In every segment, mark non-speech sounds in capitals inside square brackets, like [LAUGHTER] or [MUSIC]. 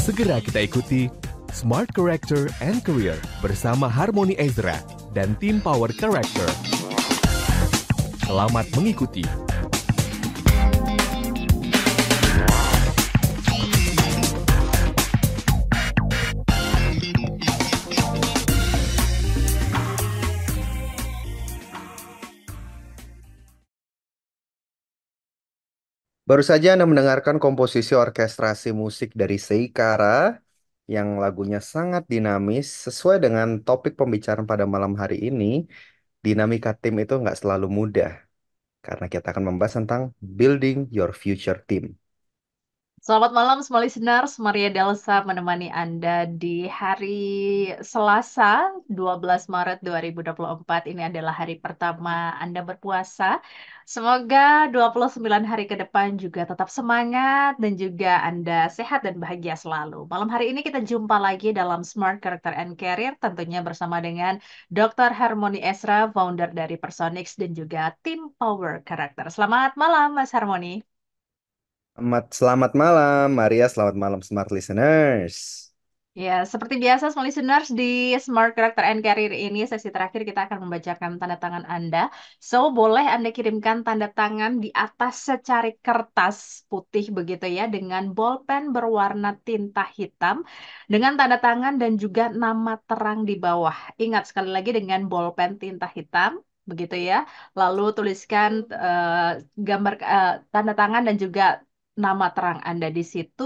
Segera kita ikuti Smart Character and Career bersama Harmony Ezra dan tim Power Character. Selamat mengikuti. Baru saja Anda mendengarkan komposisi orkestrasi musik dari Seikara yang lagunya sangat dinamis sesuai dengan topik pembicaraan pada malam hari ini. Dinamika tim itu nggak selalu mudah karena kita akan membahas tentang building your future team. Selamat malam semua listeners, Maria Delsa menemani Anda di hari Selasa 12 Maret 2024. Ini adalah hari pertama Anda berpuasa. Semoga 29 hari ke depan juga tetap semangat dan juga Anda sehat dan bahagia selalu. Malam hari ini kita jumpa lagi dalam Smart Character and Career tentunya bersama dengan Dr. Harmoni Esra, founder dari Personix dan juga tim Power Character. Selamat malam Mas Harmoni. Selamat, selamat malam, Maria. Selamat malam, smart listeners. Ya, seperti biasa, smart listeners di Smart Character and Career ini, sesi terakhir kita akan membacakan tanda tangan Anda. So, boleh Anda kirimkan tanda tangan di atas secari kertas putih begitu ya, dengan bolpen berwarna tinta hitam, dengan tanda tangan dan juga nama terang di bawah. Ingat sekali lagi dengan bolpen tinta hitam, begitu ya. Lalu tuliskan uh, gambar uh, tanda tangan dan juga nama terang Anda di situ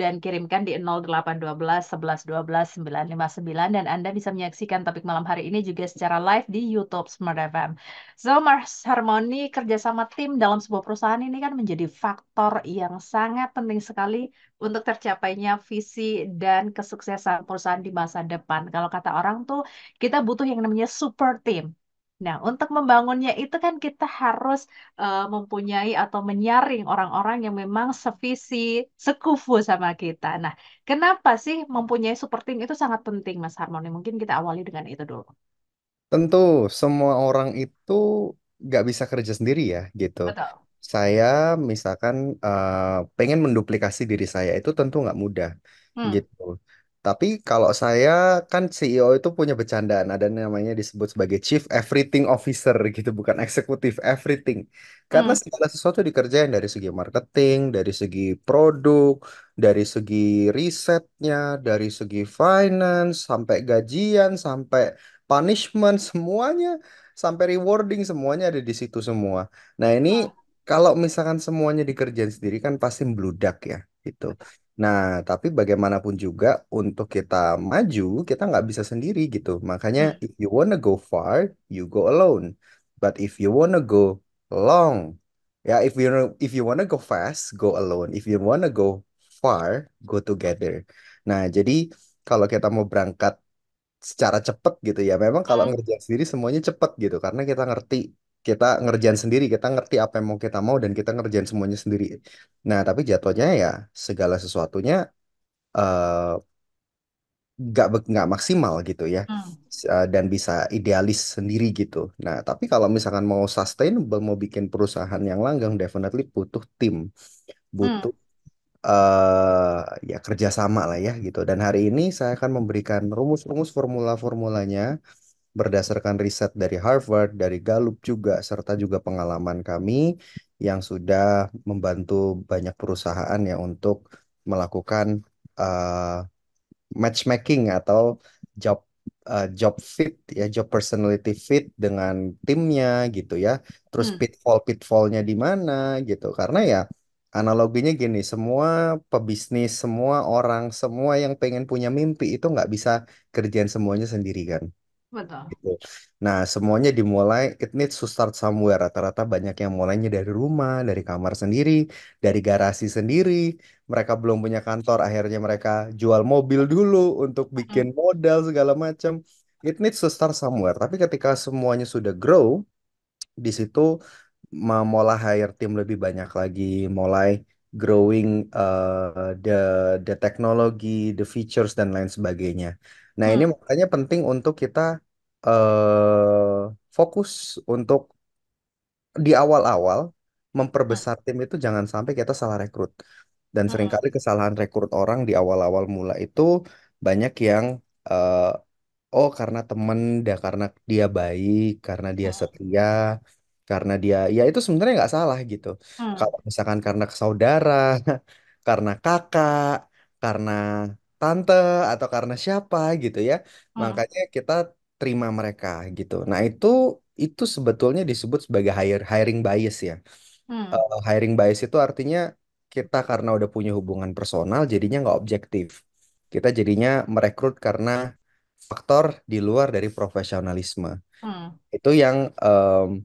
dan kirimkan di 0812 11 12 959 dan Anda bisa menyaksikan topik malam hari ini juga secara live di YouTube Smart FM. So, Mars Harmony kerjasama tim dalam sebuah perusahaan ini kan menjadi faktor yang sangat penting sekali untuk tercapainya visi dan kesuksesan perusahaan di masa depan. Kalau kata orang tuh kita butuh yang namanya super team Nah, untuk membangunnya itu kan kita harus uh, mempunyai atau menyaring orang-orang yang memang sevisi, sekufu sama kita. Nah, kenapa sih mempunyai super team itu sangat penting, Mas Harmoni? Mungkin kita awali dengan itu dulu. Tentu, semua orang itu nggak bisa kerja sendiri ya, gitu. Betul. Saya misalkan uh, pengen menduplikasi diri saya itu tentu nggak mudah, Hmm. gitu. Tapi kalau saya kan CEO itu punya bercandaan, ada namanya disebut sebagai Chief Everything Officer gitu, bukan eksekutif everything. Karena hmm. segala sesuatu dikerjain dari segi marketing, dari segi produk, dari segi risetnya, dari segi finance, sampai gajian, sampai punishment, semuanya, sampai rewarding, semuanya ada di situ semua. Nah ini kalau misalkan semuanya dikerjain sendiri kan pasti meludak ya gitu. Nah, tapi bagaimanapun juga untuk kita maju, kita nggak bisa sendiri gitu. Makanya hmm. if you wanna go far, you go alone. But if you wanna go long, ya if you if you wanna go fast, go alone. If you wanna go far, go together. Nah, jadi kalau kita mau berangkat secara cepat gitu ya, memang kalau hmm. ngerjain sendiri semuanya cepat gitu karena kita ngerti kita ngerjain sendiri, kita ngerti apa yang mau kita mau dan kita ngerjain semuanya sendiri. Nah, tapi jatuhnya ya segala sesuatunya uh, nggak maksimal gitu ya hmm. Eh, dan bisa idealis sendiri gitu. Nah tapi kalau misalkan mau sustainable mau bikin perusahaan yang langgeng definitely butuh tim hmm. butuh hmm. uh, ya kerjasama lah ya gitu. Dan hari ini saya akan memberikan rumus-rumus formula-formulanya berdasarkan riset dari Harvard, dari Gallup juga, serta juga pengalaman kami yang sudah membantu banyak perusahaan ya untuk melakukan uh, matchmaking atau job uh, job fit ya job personality fit dengan timnya gitu ya. Terus hmm. pitfall pitfallnya di mana gitu karena ya analoginya gini semua pebisnis semua orang semua yang pengen punya mimpi itu nggak bisa kerjaan semuanya sendiri kan. Betul. gitu. Nah, semuanya dimulai, it needs to start somewhere. Rata-rata banyak yang mulainya dari rumah, dari kamar sendiri, dari garasi sendiri. Mereka belum punya kantor, akhirnya mereka jual mobil dulu untuk bikin hmm. modal segala macam. It needs to start somewhere. Tapi ketika semuanya sudah grow, di situ memulai hire tim lebih banyak lagi, mulai growing uh, the the technology, the features dan lain sebagainya. Nah, ini hmm. makanya penting untuk kita uh, fokus untuk di awal-awal hmm. memperbesar tim itu jangan sampai kita salah rekrut. Dan hmm. seringkali kesalahan rekrut orang di awal-awal mula itu banyak yang uh, oh karena teman dia karena dia baik, karena dia setia, karena dia ya itu sebenarnya nggak salah gitu. Kalau misalkan karena saudara, [LAUGHS] karena kakak, karena tante atau karena siapa gitu ya. Hmm. Makanya kita terima mereka gitu. Nah, itu itu sebetulnya disebut sebagai hire, hiring bias ya. Hmm. Uh, hiring bias itu artinya kita karena udah punya hubungan personal jadinya nggak objektif. Kita jadinya merekrut karena faktor di luar dari profesionalisme. Hmm. Itu yang um,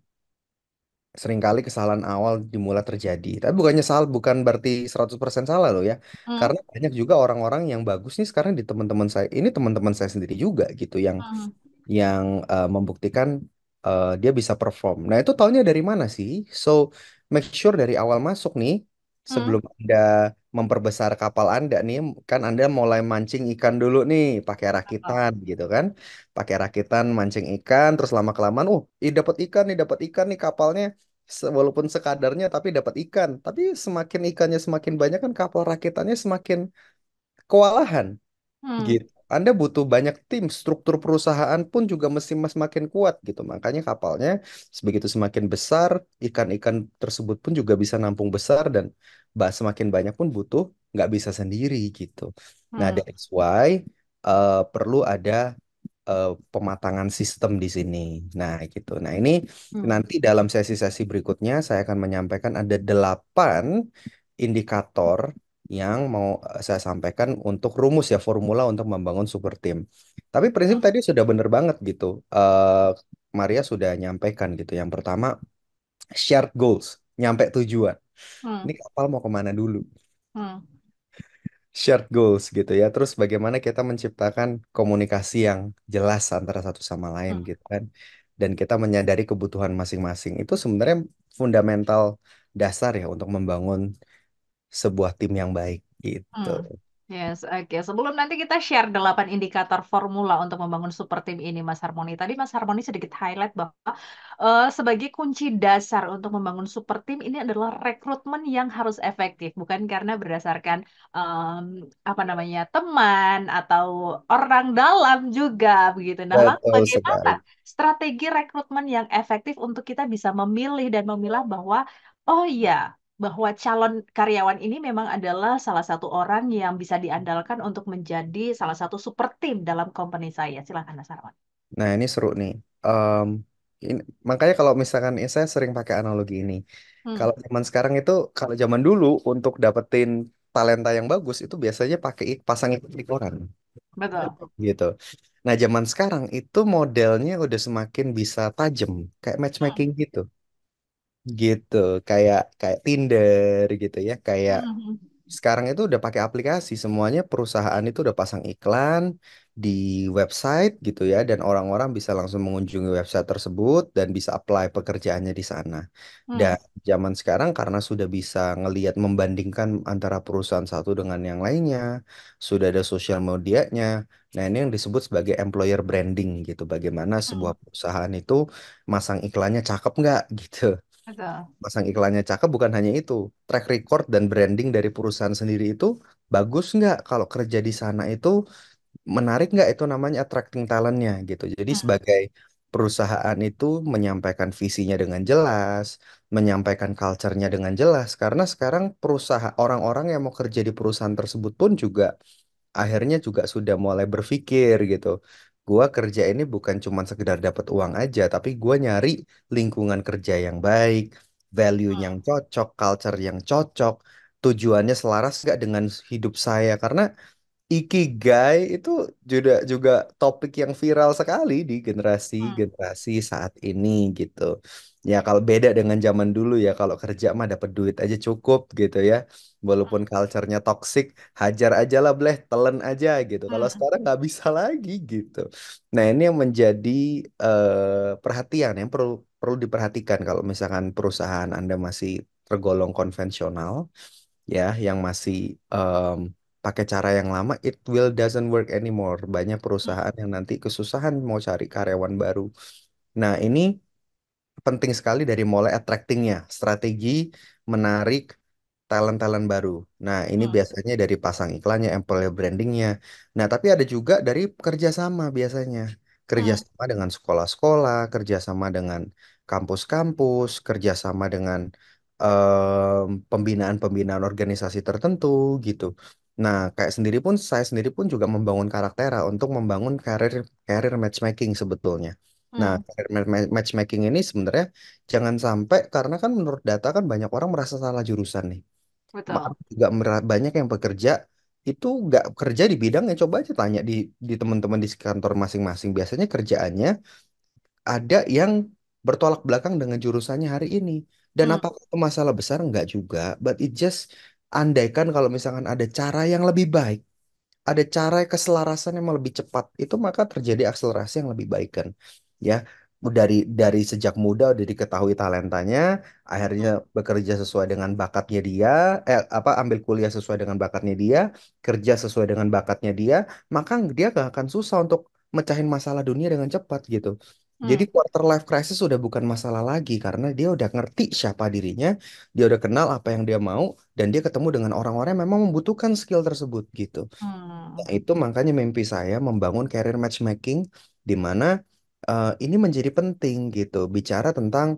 seringkali kesalahan awal dimulai terjadi. Tapi bukannya salah, bukan berarti 100% salah loh ya. Hmm. Karena banyak juga orang-orang yang bagus nih sekarang di teman-teman saya, ini teman-teman saya sendiri juga gitu yang hmm. yang uh, membuktikan uh, dia bisa perform. Nah, itu tahunya dari mana sih? So, make sure dari awal masuk nih hmm. sebelum hmm. Anda memperbesar kapal Anda nih kan Anda mulai mancing ikan dulu nih pakai rakitan gitu kan pakai rakitan mancing ikan terus lama kelamaan oh uh, ih dapat ikan nih dapat ikan nih kapalnya walaupun sekadarnya tapi dapat ikan tapi semakin ikannya semakin banyak kan kapal rakitannya semakin kewalahan hmm. gitu anda butuh banyak tim, struktur perusahaan pun juga mesti semakin kuat gitu. Makanya kapalnya sebegitu semakin besar, ikan-ikan tersebut pun juga bisa nampung besar dan bah semakin banyak pun butuh nggak bisa sendiri gitu. Nah, hmm. Nah, that's why uh, perlu ada uh, pematangan sistem di sini. Nah, gitu. Nah, ini hmm. nanti dalam sesi-sesi berikutnya saya akan menyampaikan ada delapan indikator yang mau eh, saya sampaikan untuk rumus ya formula untuk membangun super team. Tapi prinsip tadi sudah benar banget gitu. Uh, Maria sudah nyampaikan gitu. Yang pertama shared goals, nyampe tujuan. Hmm. Ini kapal mau kemana dulu? Hmm. Shared goals gitu ya. Terus bagaimana kita menciptakan komunikasi yang jelas antara satu sama lain hmm. gitu kan. Dan kita menyadari kebutuhan masing-masing. Itu sebenarnya fundamental dasar ya untuk membangun sebuah tim yang baik gitu. Hmm. Yes, oke. Okay. Sebelum nanti kita share delapan indikator formula untuk membangun super tim ini, Mas Harmoni. Tadi Mas Harmoni sedikit highlight bahwa uh, sebagai kunci dasar untuk membangun super tim ini adalah rekrutmen yang harus efektif, bukan karena berdasarkan um, apa namanya teman atau orang dalam juga begitu. Nah, bagaimana sekali. strategi rekrutmen yang efektif untuk kita bisa memilih dan memilah bahwa oh iya bahwa calon karyawan ini memang adalah salah satu orang yang bisa diandalkan untuk menjadi salah satu super team dalam company saya. Silahkan Mas Arwan. Nah, ini seru nih. Um, ini, makanya kalau misalkan ya saya sering pakai analogi ini. Hmm. Kalau zaman sekarang itu, kalau zaman dulu untuk dapetin talenta yang bagus itu biasanya pakai pasang iklan Betul. Gitu. Nah, zaman sekarang itu modelnya udah semakin bisa tajam, kayak hmm. matchmaking hmm. gitu gitu kayak kayak Tinder gitu ya kayak hmm, hmm, hmm. sekarang itu udah pakai aplikasi semuanya perusahaan itu udah pasang iklan di website gitu ya dan orang-orang bisa langsung mengunjungi website tersebut dan bisa apply pekerjaannya di sana hmm. dan zaman sekarang karena sudah bisa ngelihat membandingkan antara perusahaan satu dengan yang lainnya sudah ada sosial medianya Nah, ini yang disebut sebagai employer branding gitu. Bagaimana sebuah perusahaan itu masang iklannya cakep nggak gitu. Pasang iklannya cakep bukan hanya itu. Track record dan branding dari perusahaan sendiri itu bagus nggak kalau kerja di sana itu menarik nggak itu namanya attracting talentnya gitu. Jadi hmm. sebagai perusahaan itu menyampaikan visinya dengan jelas, menyampaikan culture-nya dengan jelas karena sekarang perusahaan orang-orang yang mau kerja di perusahaan tersebut pun juga akhirnya juga sudah mulai berpikir gitu gue kerja ini bukan cuma sekedar dapat uang aja, tapi gue nyari lingkungan kerja yang baik, value yang hmm. cocok, culture yang cocok, tujuannya selaras gak dengan hidup saya karena ikigai itu juga juga topik yang viral sekali di generasi-generasi hmm. saat ini gitu. Ya kalau beda dengan zaman dulu ya kalau kerja mah dapat duit aja cukup gitu ya. Walaupun culture-nya toksik, hajar aja lah bleh, telan aja gitu. Kalau sekarang nggak bisa [LAUGHS] lagi gitu. Nah, ini yang menjadi uh, perhatian yang perlu perlu diperhatikan kalau misalkan perusahaan Anda masih tergolong konvensional ya yang masih um, pakai cara yang lama, it will doesn't work anymore. Banyak perusahaan yang nanti kesusahan mau cari karyawan baru. Nah, ini penting sekali dari mulai attractingnya, strategi menarik talent-talent baru. Nah, ini hmm. biasanya dari pasang iklannya, employer brandingnya. Nah, tapi ada juga dari kerjasama biasanya. Hmm. Kerjasama hmm. dengan sekolah-sekolah, kerjasama dengan kampus-kampus, kerjasama dengan mmm, pembinaan-pembinaan um, organisasi tertentu gitu. Nah, kayak sendiri pun saya sendiri pun juga membangun karaktera untuk membangun karir karir matchmaking sebetulnya. Nah, hmm. matchmaking ini sebenarnya jangan sampai karena kan menurut data kan banyak orang merasa salah jurusan nih. Betul. Juga banyak yang bekerja itu nggak kerja di bidangnya. Coba aja tanya di di teman-teman di kantor masing-masing. Biasanya kerjaannya ada yang bertolak belakang dengan jurusannya hari ini. Dan hmm. apakah masalah besar? Nggak juga. But it just andaikan kalau misalkan ada cara yang lebih baik ada cara keselarasan yang lebih cepat itu maka terjadi akselerasi yang lebih baik kan ya dari dari sejak muda udah diketahui talentanya akhirnya bekerja sesuai dengan bakatnya dia eh apa ambil kuliah sesuai dengan bakatnya dia kerja sesuai dengan bakatnya dia maka dia gak akan susah untuk mecahin masalah dunia dengan cepat gitu Hmm. Jadi quarter life crisis sudah bukan masalah lagi karena dia udah ngerti siapa dirinya, dia udah kenal apa yang dia mau dan dia ketemu dengan orang-orang yang memang membutuhkan skill tersebut gitu. Hmm. Nah, itu makanya mimpi saya membangun career matchmaking di mana uh, ini menjadi penting gitu bicara tentang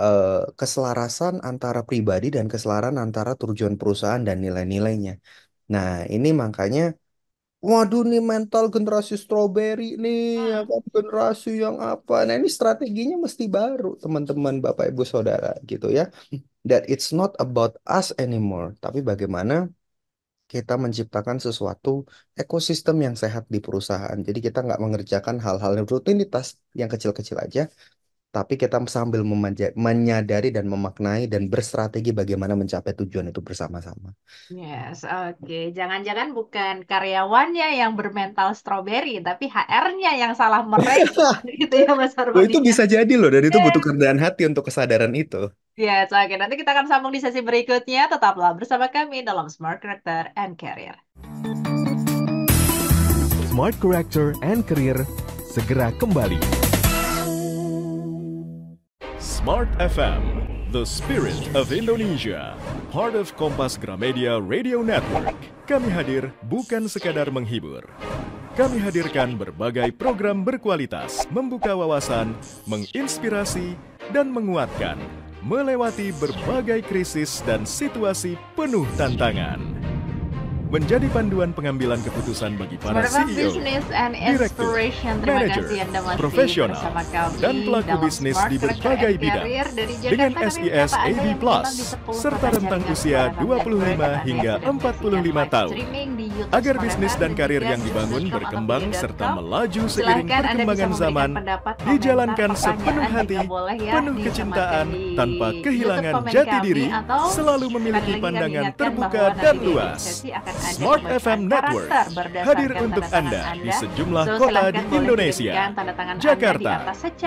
uh, keselarasan antara pribadi dan keselarasan antara tujuan perusahaan dan nilai-nilainya. Nah, ini makanya Waduh nih mental generasi strawberry nih, ah. apa generasi yang apa? Nah ini strateginya mesti baru teman-teman bapak ibu saudara gitu ya. That it's not about us anymore, tapi bagaimana kita menciptakan sesuatu ekosistem yang sehat di perusahaan. Jadi kita nggak mengerjakan hal-hal yang rutinitas yang kecil-kecil aja, tapi kita sambil menyadari dan memaknai dan berstrategi bagaimana mencapai tujuan itu bersama-sama. Yes, oke. Okay. Jangan-jangan bukan karyawannya yang bermental stroberi, tapi HR-nya yang salah merek. [LAUGHS] gitu ya, Mas Arman. itu ya. bisa jadi loh, dan itu butuh kerjaan hati untuk kesadaran itu. Ya, yes, oke. Okay. Nanti kita akan sambung di sesi berikutnya. Tetaplah bersama kami dalam Smart Character and Career. Smart Character and Career segera kembali. Smart FM, the spirit of Indonesia, part of Kompas Gramedia Radio Network. Kami hadir bukan sekadar menghibur. Kami hadirkan berbagai program berkualitas, membuka wawasan, menginspirasi, dan menguatkan melewati berbagai krisis dan situasi penuh tantangan menjadi panduan pengambilan keputusan bagi para CEO, direktur, manajer, profesional, dan pelaku bisnis di berbagai bidang dengan SIS e AB+, Plus, serta rentang usia 25 hingga 45 tahun, agar bisnis dan karir yang dibangun berkembang serta melaju seiring perkembangan zaman, dijalankan sepenuh hati, ya, penuh kecintaan, tanpa kehilangan jati diri, selalu memiliki pandangan terbuka dan luas. Smart FM Network hadir untuk Anda di sejumlah so, kota di Indonesia. Jakarta,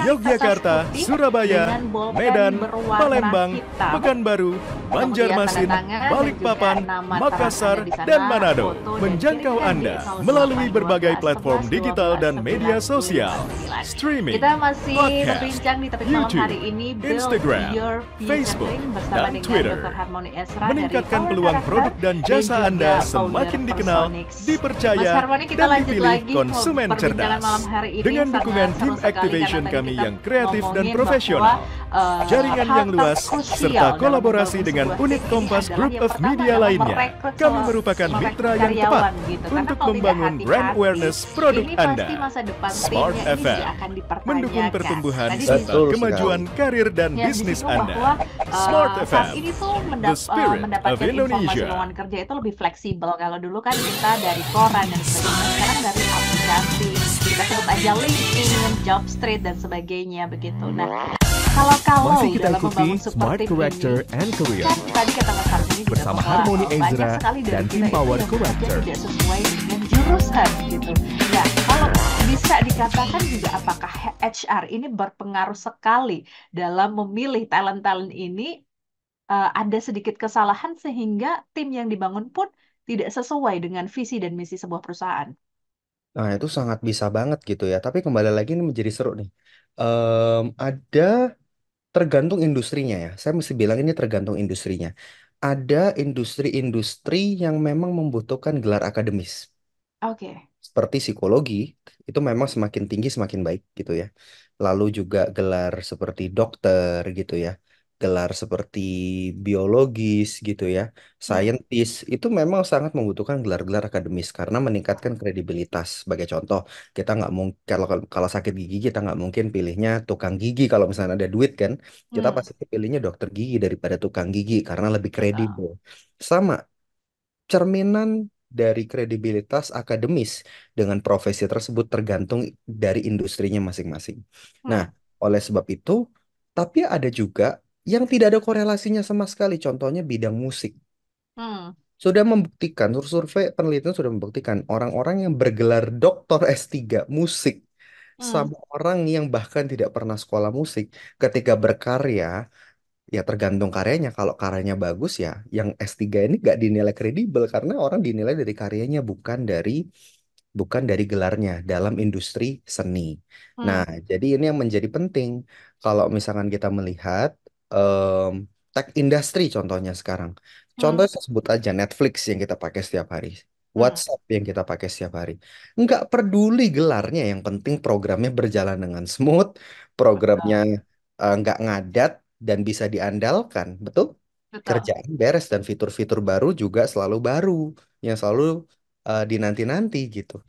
Yogyakarta, Surabaya, Medan, Palembang, Pekanbaru, Banjarmasin, Balikpapan, Makassar, dan Manado menjangkau Anda melalui berbagai platform digital dan media sosial, streaming, kita podcast, YouTube, Instagram, Facebook, dan Twitter. Meningkatkan peluang produk dan jasa Anda semakin dikenal, dipercaya, dan dipilih konsumen cerdas. Dengan dukungan tim activation kami yang kreatif dan profesional, uh, jaringan yang luas serta kolaborasi dengan unit Kompas Group of Media lainnya. Kami merupakan mitra yang tepat gitu. untuk membangun brand awareness produk Anda. Smart FM mendukung pertumbuhan serta kemajuan karir dan ya, bisnis Anda. Eh, Smart FM, ini tuh the eh, spirit of Indonesia. Informasi kerja itu lebih fleksibel. Kalau dulu kan kita dari koran dan sebagainya, sekarang dari aplikasi. Kita sebut aja LinkedIn, Jobstreet dan sebagainya begitu. Nah, kalau-kalau Masih kita ikuti Smart Character ini. and Career kan, tadi kata Mas Harmony bersama Harmony Ezra dan tim Power corrector tidak sesuai dengan jurusan gitu. Nah, kalau bisa dikatakan juga apakah HR ini berpengaruh sekali dalam memilih talent-talent ini uh, ada sedikit kesalahan sehingga tim yang dibangun pun tidak sesuai dengan visi dan misi sebuah perusahaan. Nah, itu sangat bisa banget gitu ya. Tapi kembali lagi ini menjadi seru nih. Um, ada tergantung industrinya ya. Saya mesti bilang ini tergantung industrinya. Ada industri-industri yang memang membutuhkan gelar akademis. Oke. Seperti psikologi, itu memang semakin tinggi semakin baik gitu ya. Lalu juga gelar seperti dokter gitu ya gelar seperti biologis gitu ya, hmm. scientist itu memang sangat membutuhkan gelar-gelar akademis karena meningkatkan kredibilitas. Sebagai contoh, kita nggak mungkin kalau kalau sakit gigi kita nggak mungkin pilihnya tukang gigi kalau misalnya ada duit kan, kita hmm. pasti pilihnya dokter gigi daripada tukang gigi karena lebih kredibel. Sama cerminan dari kredibilitas akademis dengan profesi tersebut tergantung dari industrinya masing-masing. Nah, hmm. oleh sebab itu, tapi ada juga yang tidak ada korelasinya sama sekali. Contohnya bidang musik. Hmm. Sudah membuktikan, survei penelitian sudah membuktikan orang-orang yang bergelar doktor S3 musik hmm. sama orang yang bahkan tidak pernah sekolah musik ketika berkarya ya tergantung karyanya. Kalau karyanya bagus ya yang S3 ini gak dinilai kredibel karena orang dinilai dari karyanya bukan dari bukan dari gelarnya dalam industri seni. Hmm. Nah, jadi ini yang menjadi penting kalau misalkan kita melihat um, tech industry contohnya sekarang. Hmm. Contohnya saya sebut aja Netflix yang kita pakai setiap hari. Hmm. WhatsApp yang kita pakai setiap hari. Nggak peduli gelarnya, yang penting programnya berjalan dengan smooth, programnya eh, nggak ngadat dan bisa diandalkan, betul? Betul. Kerjaan beres dan fitur-fitur baru juga selalu baru, yang selalu uh, dinanti-nanti gitu.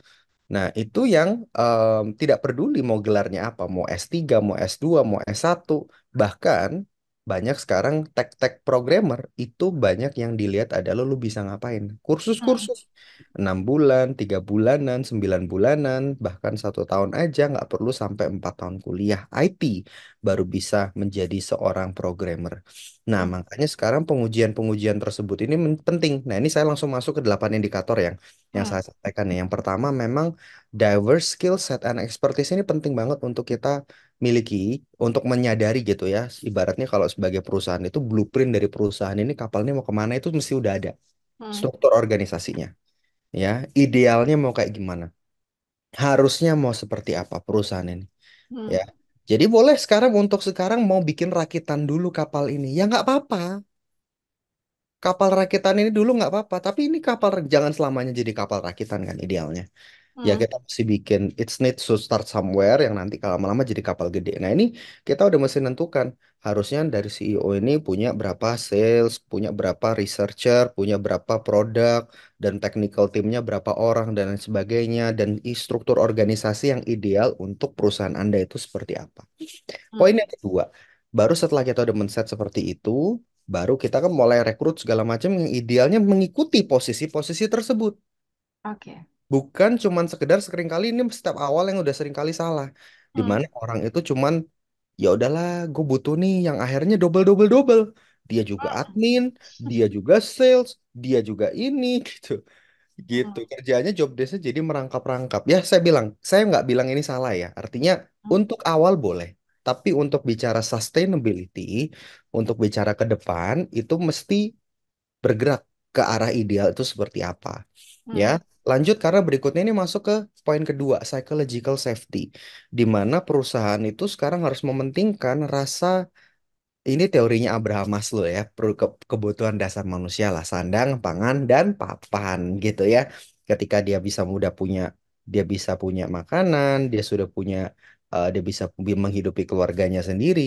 Nah, itu yang um, tidak peduli mau gelarnya apa, mau S3, mau S2, mau S1, bahkan banyak sekarang tech-tech programmer itu banyak yang dilihat adalah lu bisa ngapain. Hmm. Kursus-kursus enam bulan, tiga bulanan, sembilan bulanan, bahkan satu tahun aja nggak perlu sampai empat tahun kuliah IT baru bisa menjadi seorang programmer. Nah, hmm. makanya sekarang pengujian-pengujian tersebut ini penting. Nah, ini saya langsung masuk ke delapan indikator yang yang hmm. saya sampaikan. Yang pertama memang diverse skill set and expertise ini penting banget untuk kita miliki untuk menyadari gitu ya ibaratnya kalau sebagai perusahaan itu blueprint dari perusahaan ini kapalnya mau kemana itu mesti udah ada hmm. struktur organisasinya ya idealnya mau kayak gimana harusnya mau seperti apa perusahaan ini hmm. ya jadi boleh sekarang untuk sekarang mau bikin rakitan dulu kapal ini ya nggak apa-apa kapal rakitan ini dulu nggak apa-apa tapi ini kapal jangan selamanya jadi kapal rakitan kan idealnya Ya hmm. kita mesti bikin it's need to start somewhere yang nanti kalau lama-lama jadi kapal gede. Nah ini kita udah mesti nentukan harusnya dari CEO ini punya berapa sales, punya berapa researcher, punya berapa produk dan technical timnya berapa orang dan lain sebagainya dan struktur organisasi yang ideal untuk perusahaan Anda itu seperti apa. Hmm. Poin yang kedua, baru setelah kita udah men-set seperti itu, baru kita kan mulai rekrut segala macam yang idealnya mengikuti posisi-posisi tersebut. Oke bukan cuman sekedar sering kali ini step awal yang udah sering kali salah hmm. mana orang itu cuman ya udahlah gue butuh nih yang akhirnya double double double dia juga hmm. admin dia [LAUGHS] juga sales dia juga ini [LAUGHS] gitu gitu hmm. kerjaannya job desa jadi merangkap-rangkap ya saya bilang saya nggak bilang ini salah ya artinya hmm. untuk awal boleh tapi untuk bicara sustainability untuk bicara ke depan itu mesti bergerak ke arah ideal itu seperti apa ya, hmm. ya Lanjut karena berikutnya ini masuk ke poin kedua, psychological safety. Di mana perusahaan itu sekarang harus mementingkan rasa ini teorinya Abraham Maslow ya, kebutuhan dasar manusia lah, sandang, pangan dan papan gitu ya. Ketika dia bisa mudah punya dia bisa punya makanan, dia sudah punya uh, dia bisa menghidupi keluarganya sendiri.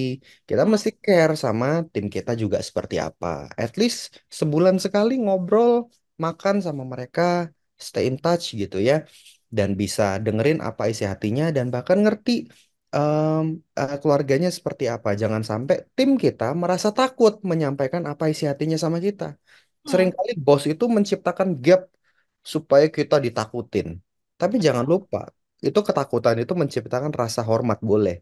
Kita mesti care sama tim kita juga seperti apa. At least sebulan sekali ngobrol, makan sama mereka, stay in touch gitu ya dan bisa dengerin apa isi hatinya dan bahkan ngerti um, uh, keluarganya seperti apa. Jangan sampai tim kita merasa takut menyampaikan apa isi hatinya sama kita. Hmm. Seringkali bos itu menciptakan gap supaya kita ditakutin. Tapi jangan lupa, itu ketakutan itu menciptakan rasa hormat boleh.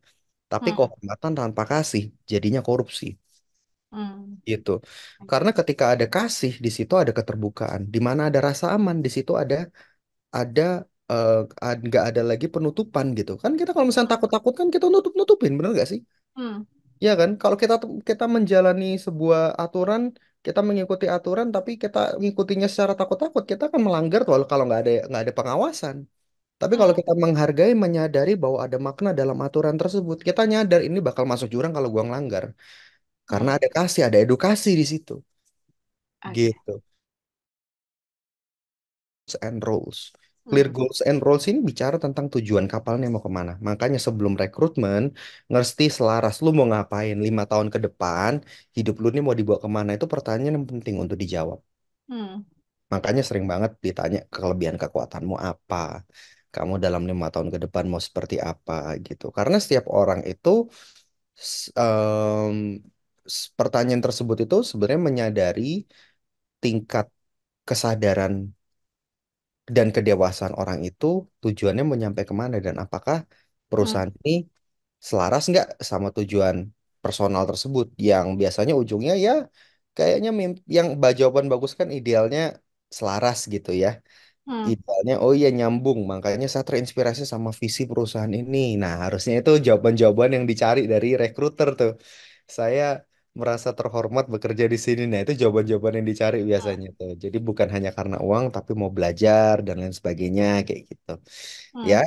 Tapi hmm. kehormatan tanpa kasih jadinya korupsi. Hmm. Gitu. Karena ketika ada kasih di situ ada keterbukaan. Di mana ada rasa aman di situ ada ada eh, nggak uh, ada lagi penutupan gitu. Kan kita kalau misalnya takut-takut kan kita nutup-nutupin, bener nggak sih? Hmm. Ya kan? Kalau kita kita menjalani sebuah aturan, kita mengikuti aturan tapi kita mengikutinya secara takut-takut, kita akan melanggar kalau kalau nggak ada nggak ada pengawasan. Tapi kalau hmm. kita menghargai, menyadari bahwa ada makna dalam aturan tersebut, kita nyadar ini bakal masuk jurang kalau gua ngelanggar. Karena ada kasih, ada edukasi di situ. Gitu. and rules. Clear Hmm. goals and rules ini bicara tentang tujuan kapalnya mau kemana. Makanya sebelum rekrutmen, ngerti selaras lu mau ngapain lima tahun ke depan, hidup lu ini mau dibawa kemana itu pertanyaan yang penting untuk dijawab. Hmm. Makanya sering banget ditanya kelebihan kekuatanmu apa, kamu dalam lima tahun ke depan mau seperti apa gitu. Karena setiap orang itu um, pertanyaan tersebut itu sebenarnya menyadari tingkat kesadaran dan kedewasaan orang itu tujuannya mau nyampe kemana dan apakah hmm. perusahaan hmm. ini selaras nggak sama tujuan personal tersebut yang biasanya ujungnya ya kayaknya yang jawaban bagus kan idealnya selaras gitu ya hmm. idealnya oh iya nyambung makanya saya terinspirasi sama visi perusahaan ini nah harusnya itu jawaban-jawaban yang dicari dari rekruter tuh saya merasa terhormat bekerja di sini. Nah, itu jawaban-jawaban yang dicari biasanya hmm. tuh. Jadi bukan hanya karena uang tapi mau belajar dan lain sebagainya kayak gitu. Ya. Hmm. Ya.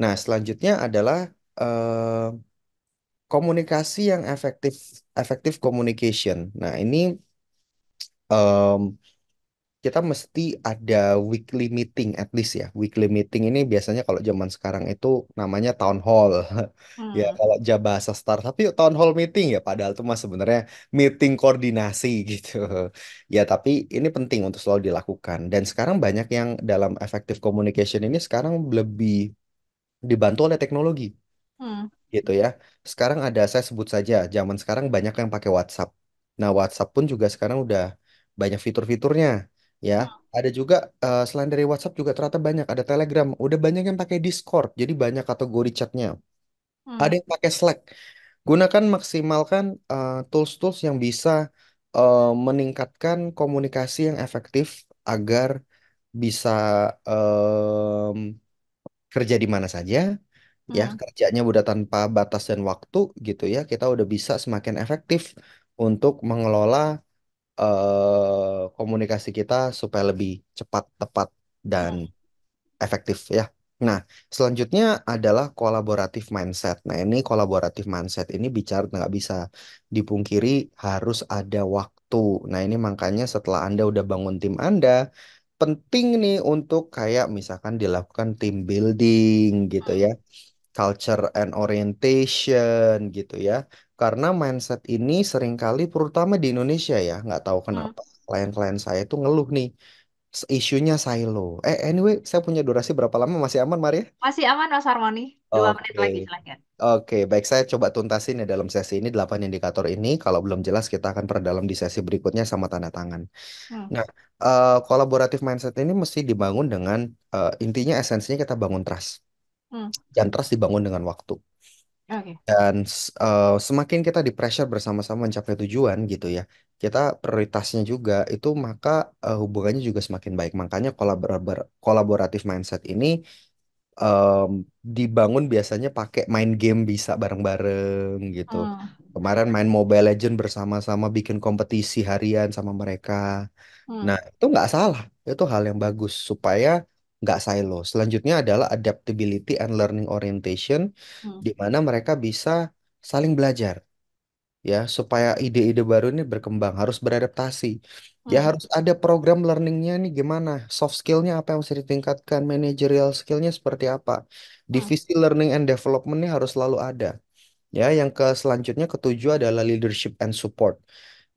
Nah, selanjutnya adalah uh, komunikasi yang efektif, efektif communication. Nah, ini um, kita mesti ada weekly meeting at least ya. Weekly meeting ini biasanya kalau zaman sekarang itu namanya town hall. [LAUGHS] Ya, hmm. ya kalau bahasa start tapi town hall meeting ya padahal itu mah sebenarnya meeting koordinasi [LAUGHS] gitu. ya tapi ini penting untuk selalu dilakukan dan sekarang banyak yang dalam effective communication ini sekarang lebih dibantu oleh teknologi. Hmm. Gitu ya. Sekarang ada saya sebut saja zaman sekarang banyak yang pakai WhatsApp. Nah, WhatsApp pun juga sekarang udah banyak fitur-fiturnya ya. Ada juga uh, selain dari WhatsApp juga ternyata banyak ada Telegram. Udah banyak yang pakai Discord. Jadi banyak kategori chatnya. Hmm. Ada yang pakai Slack. Gunakan maksimalkan tools eh, tools-tools yang bisa uh, meningkatkan komunikasi yang efektif agar bisa um, kerja di mana saja ya hmm. kerjanya udah tanpa batas dan waktu gitu ya kita udah bisa semakin efektif untuk mengelola Eh, komunikasi kita supaya lebih cepat, tepat, dan efektif ya. Nah, selanjutnya adalah kolaboratif mindset. Nah, ini kolaboratif mindset ini bicara nggak bisa dipungkiri harus ada waktu. Nah, ini makanya setelah Anda udah bangun tim Anda, penting nih untuk kayak misalkan dilakukan team building gitu ya. Hmm. Culture and orientation gitu ya. Karena mindset ini seringkali terutama di Indonesia ya, nggak tahu hmm. kenapa klien-klien saya itu ngeluh nih. Isunya silo. Eh anyway, saya punya durasi berapa lama masih aman, Maria? Ya? Masih aman Mas Harmoni? Dua menit Oke. lagi Oke, baik saya coba tuntasin ya dalam sesi ini delapan indikator ini. Kalau belum jelas kita akan perdalam di sesi berikutnya sama tanda tangan. Hmm. Nah, eh kolaboratif mindset ini mesti dibangun dengan uh, intinya esensinya kita bangun trust. Hmm. Dan trust dibangun dengan waktu. Oke. Dan uh, semakin kita di pressure bersama-sama mencapai tujuan gitu ya, kita prioritasnya juga itu maka uh, hubungannya juga semakin baik. Makanya kolabor- kolaboratif mindset ini um, dibangun biasanya pakai main game bisa bareng-bareng gitu. Oh. Kemarin main Mobile Legend bersama-sama bikin kompetisi harian sama mereka. Hmm. Nah, itu nggak salah. Itu hal yang bagus supaya nggak silo. Selanjutnya adalah adaptability and learning orientation, hmm. di mana mereka bisa saling belajar, ya, supaya ide-ide baru ini berkembang, harus beradaptasi. Ya hmm. harus ada program learningnya nih gimana, soft skillnya apa yang harus ditingkatkan, managerial skillnya seperti apa, hmm. divisi hmm. learning and development ini harus selalu ada. Ya, yang ke selanjutnya ketujuh adalah leadership and support.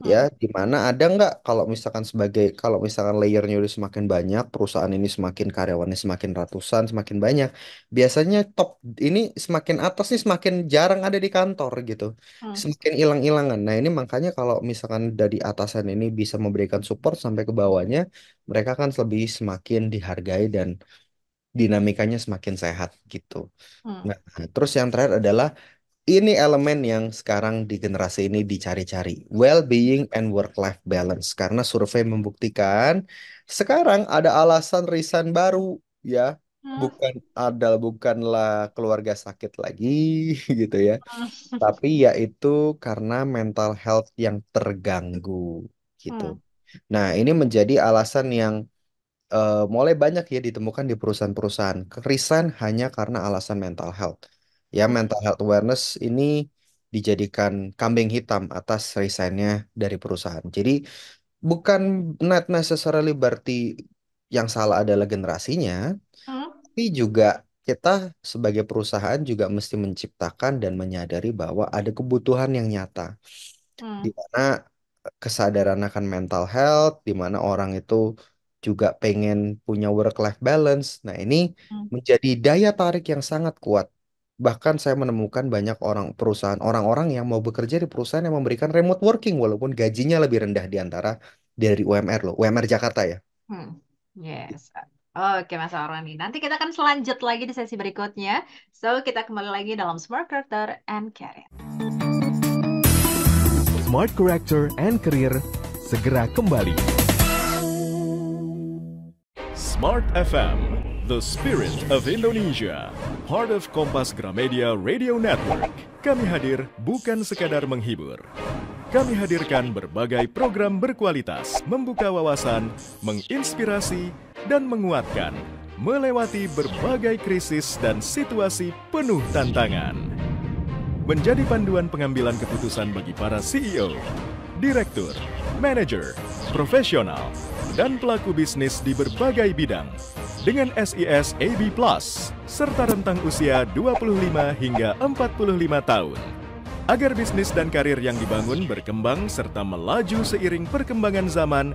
Ya, hmm. di mana ada nggak kalau misalkan sebagai kalau misalkan layernya udah semakin banyak, perusahaan ini semakin karyawannya semakin ratusan, semakin banyak. Biasanya top ini semakin atas nih semakin jarang ada di kantor gitu. Hmm. Semakin hilang-hilangan. Nah, ini makanya kalau misalkan dari atasan ini bisa memberikan support sampai ke bawahnya, mereka akan lebih semakin dihargai dan dinamikanya semakin sehat gitu. Hmm. Nah, terus yang terakhir adalah ini elemen yang sekarang di generasi ini dicari-cari, well-being and work-life balance. Karena survei membuktikan sekarang ada alasan resign baru, ya. Bukan ada bukanlah keluarga sakit lagi [LAUGHS] gitu ya. Hmm. Tapi yaitu karena mental health yang terganggu gitu. Hmm. Nah, ini menjadi alasan yang uh, mulai banyak ya ditemukan di perusahaan-perusahaan. Resign hanya karena alasan mental health ya mental health awareness ini dijadikan kambing hitam atas resignnya dari perusahaan. Jadi bukan not necessarily berarti yang salah adalah generasinya, hmm? tapi juga kita sebagai perusahaan juga mesti menciptakan dan menyadari bahwa ada kebutuhan yang nyata. Hmm. Di mana kesadaran akan mental health, di mana orang itu juga pengen punya work life balance. Nah, ini hmm. menjadi daya tarik yang sangat kuat Bahkan saya menemukan banyak orang perusahaan orang-orang yang mau bekerja di perusahaan yang memberikan remote working walaupun gajinya lebih rendah di antara dari UMR loh, UMR Jakarta ya. Hmm. Yes. Oke Mas Aroni, nanti kita akan selanjut lagi di sesi berikutnya. So, kita kembali lagi dalam Smart Character and Career. Smart Character and Career segera kembali. Smart FM, the spirit of Indonesia, part of Kompas Gramedia Radio Network. Kami hadir bukan sekadar menghibur. Kami hadirkan berbagai program berkualitas, membuka wawasan, menginspirasi, dan menguatkan melewati berbagai krisis dan situasi penuh tantangan. Menjadi panduan pengambilan keputusan bagi para CEO, direktur, manajer, profesional, dan pelaku bisnis di berbagai bidang dengan SIS AB Plus serta rentang usia 25 hingga 45 tahun agar bisnis dan karir yang dibangun berkembang serta melaju seiring perkembangan zaman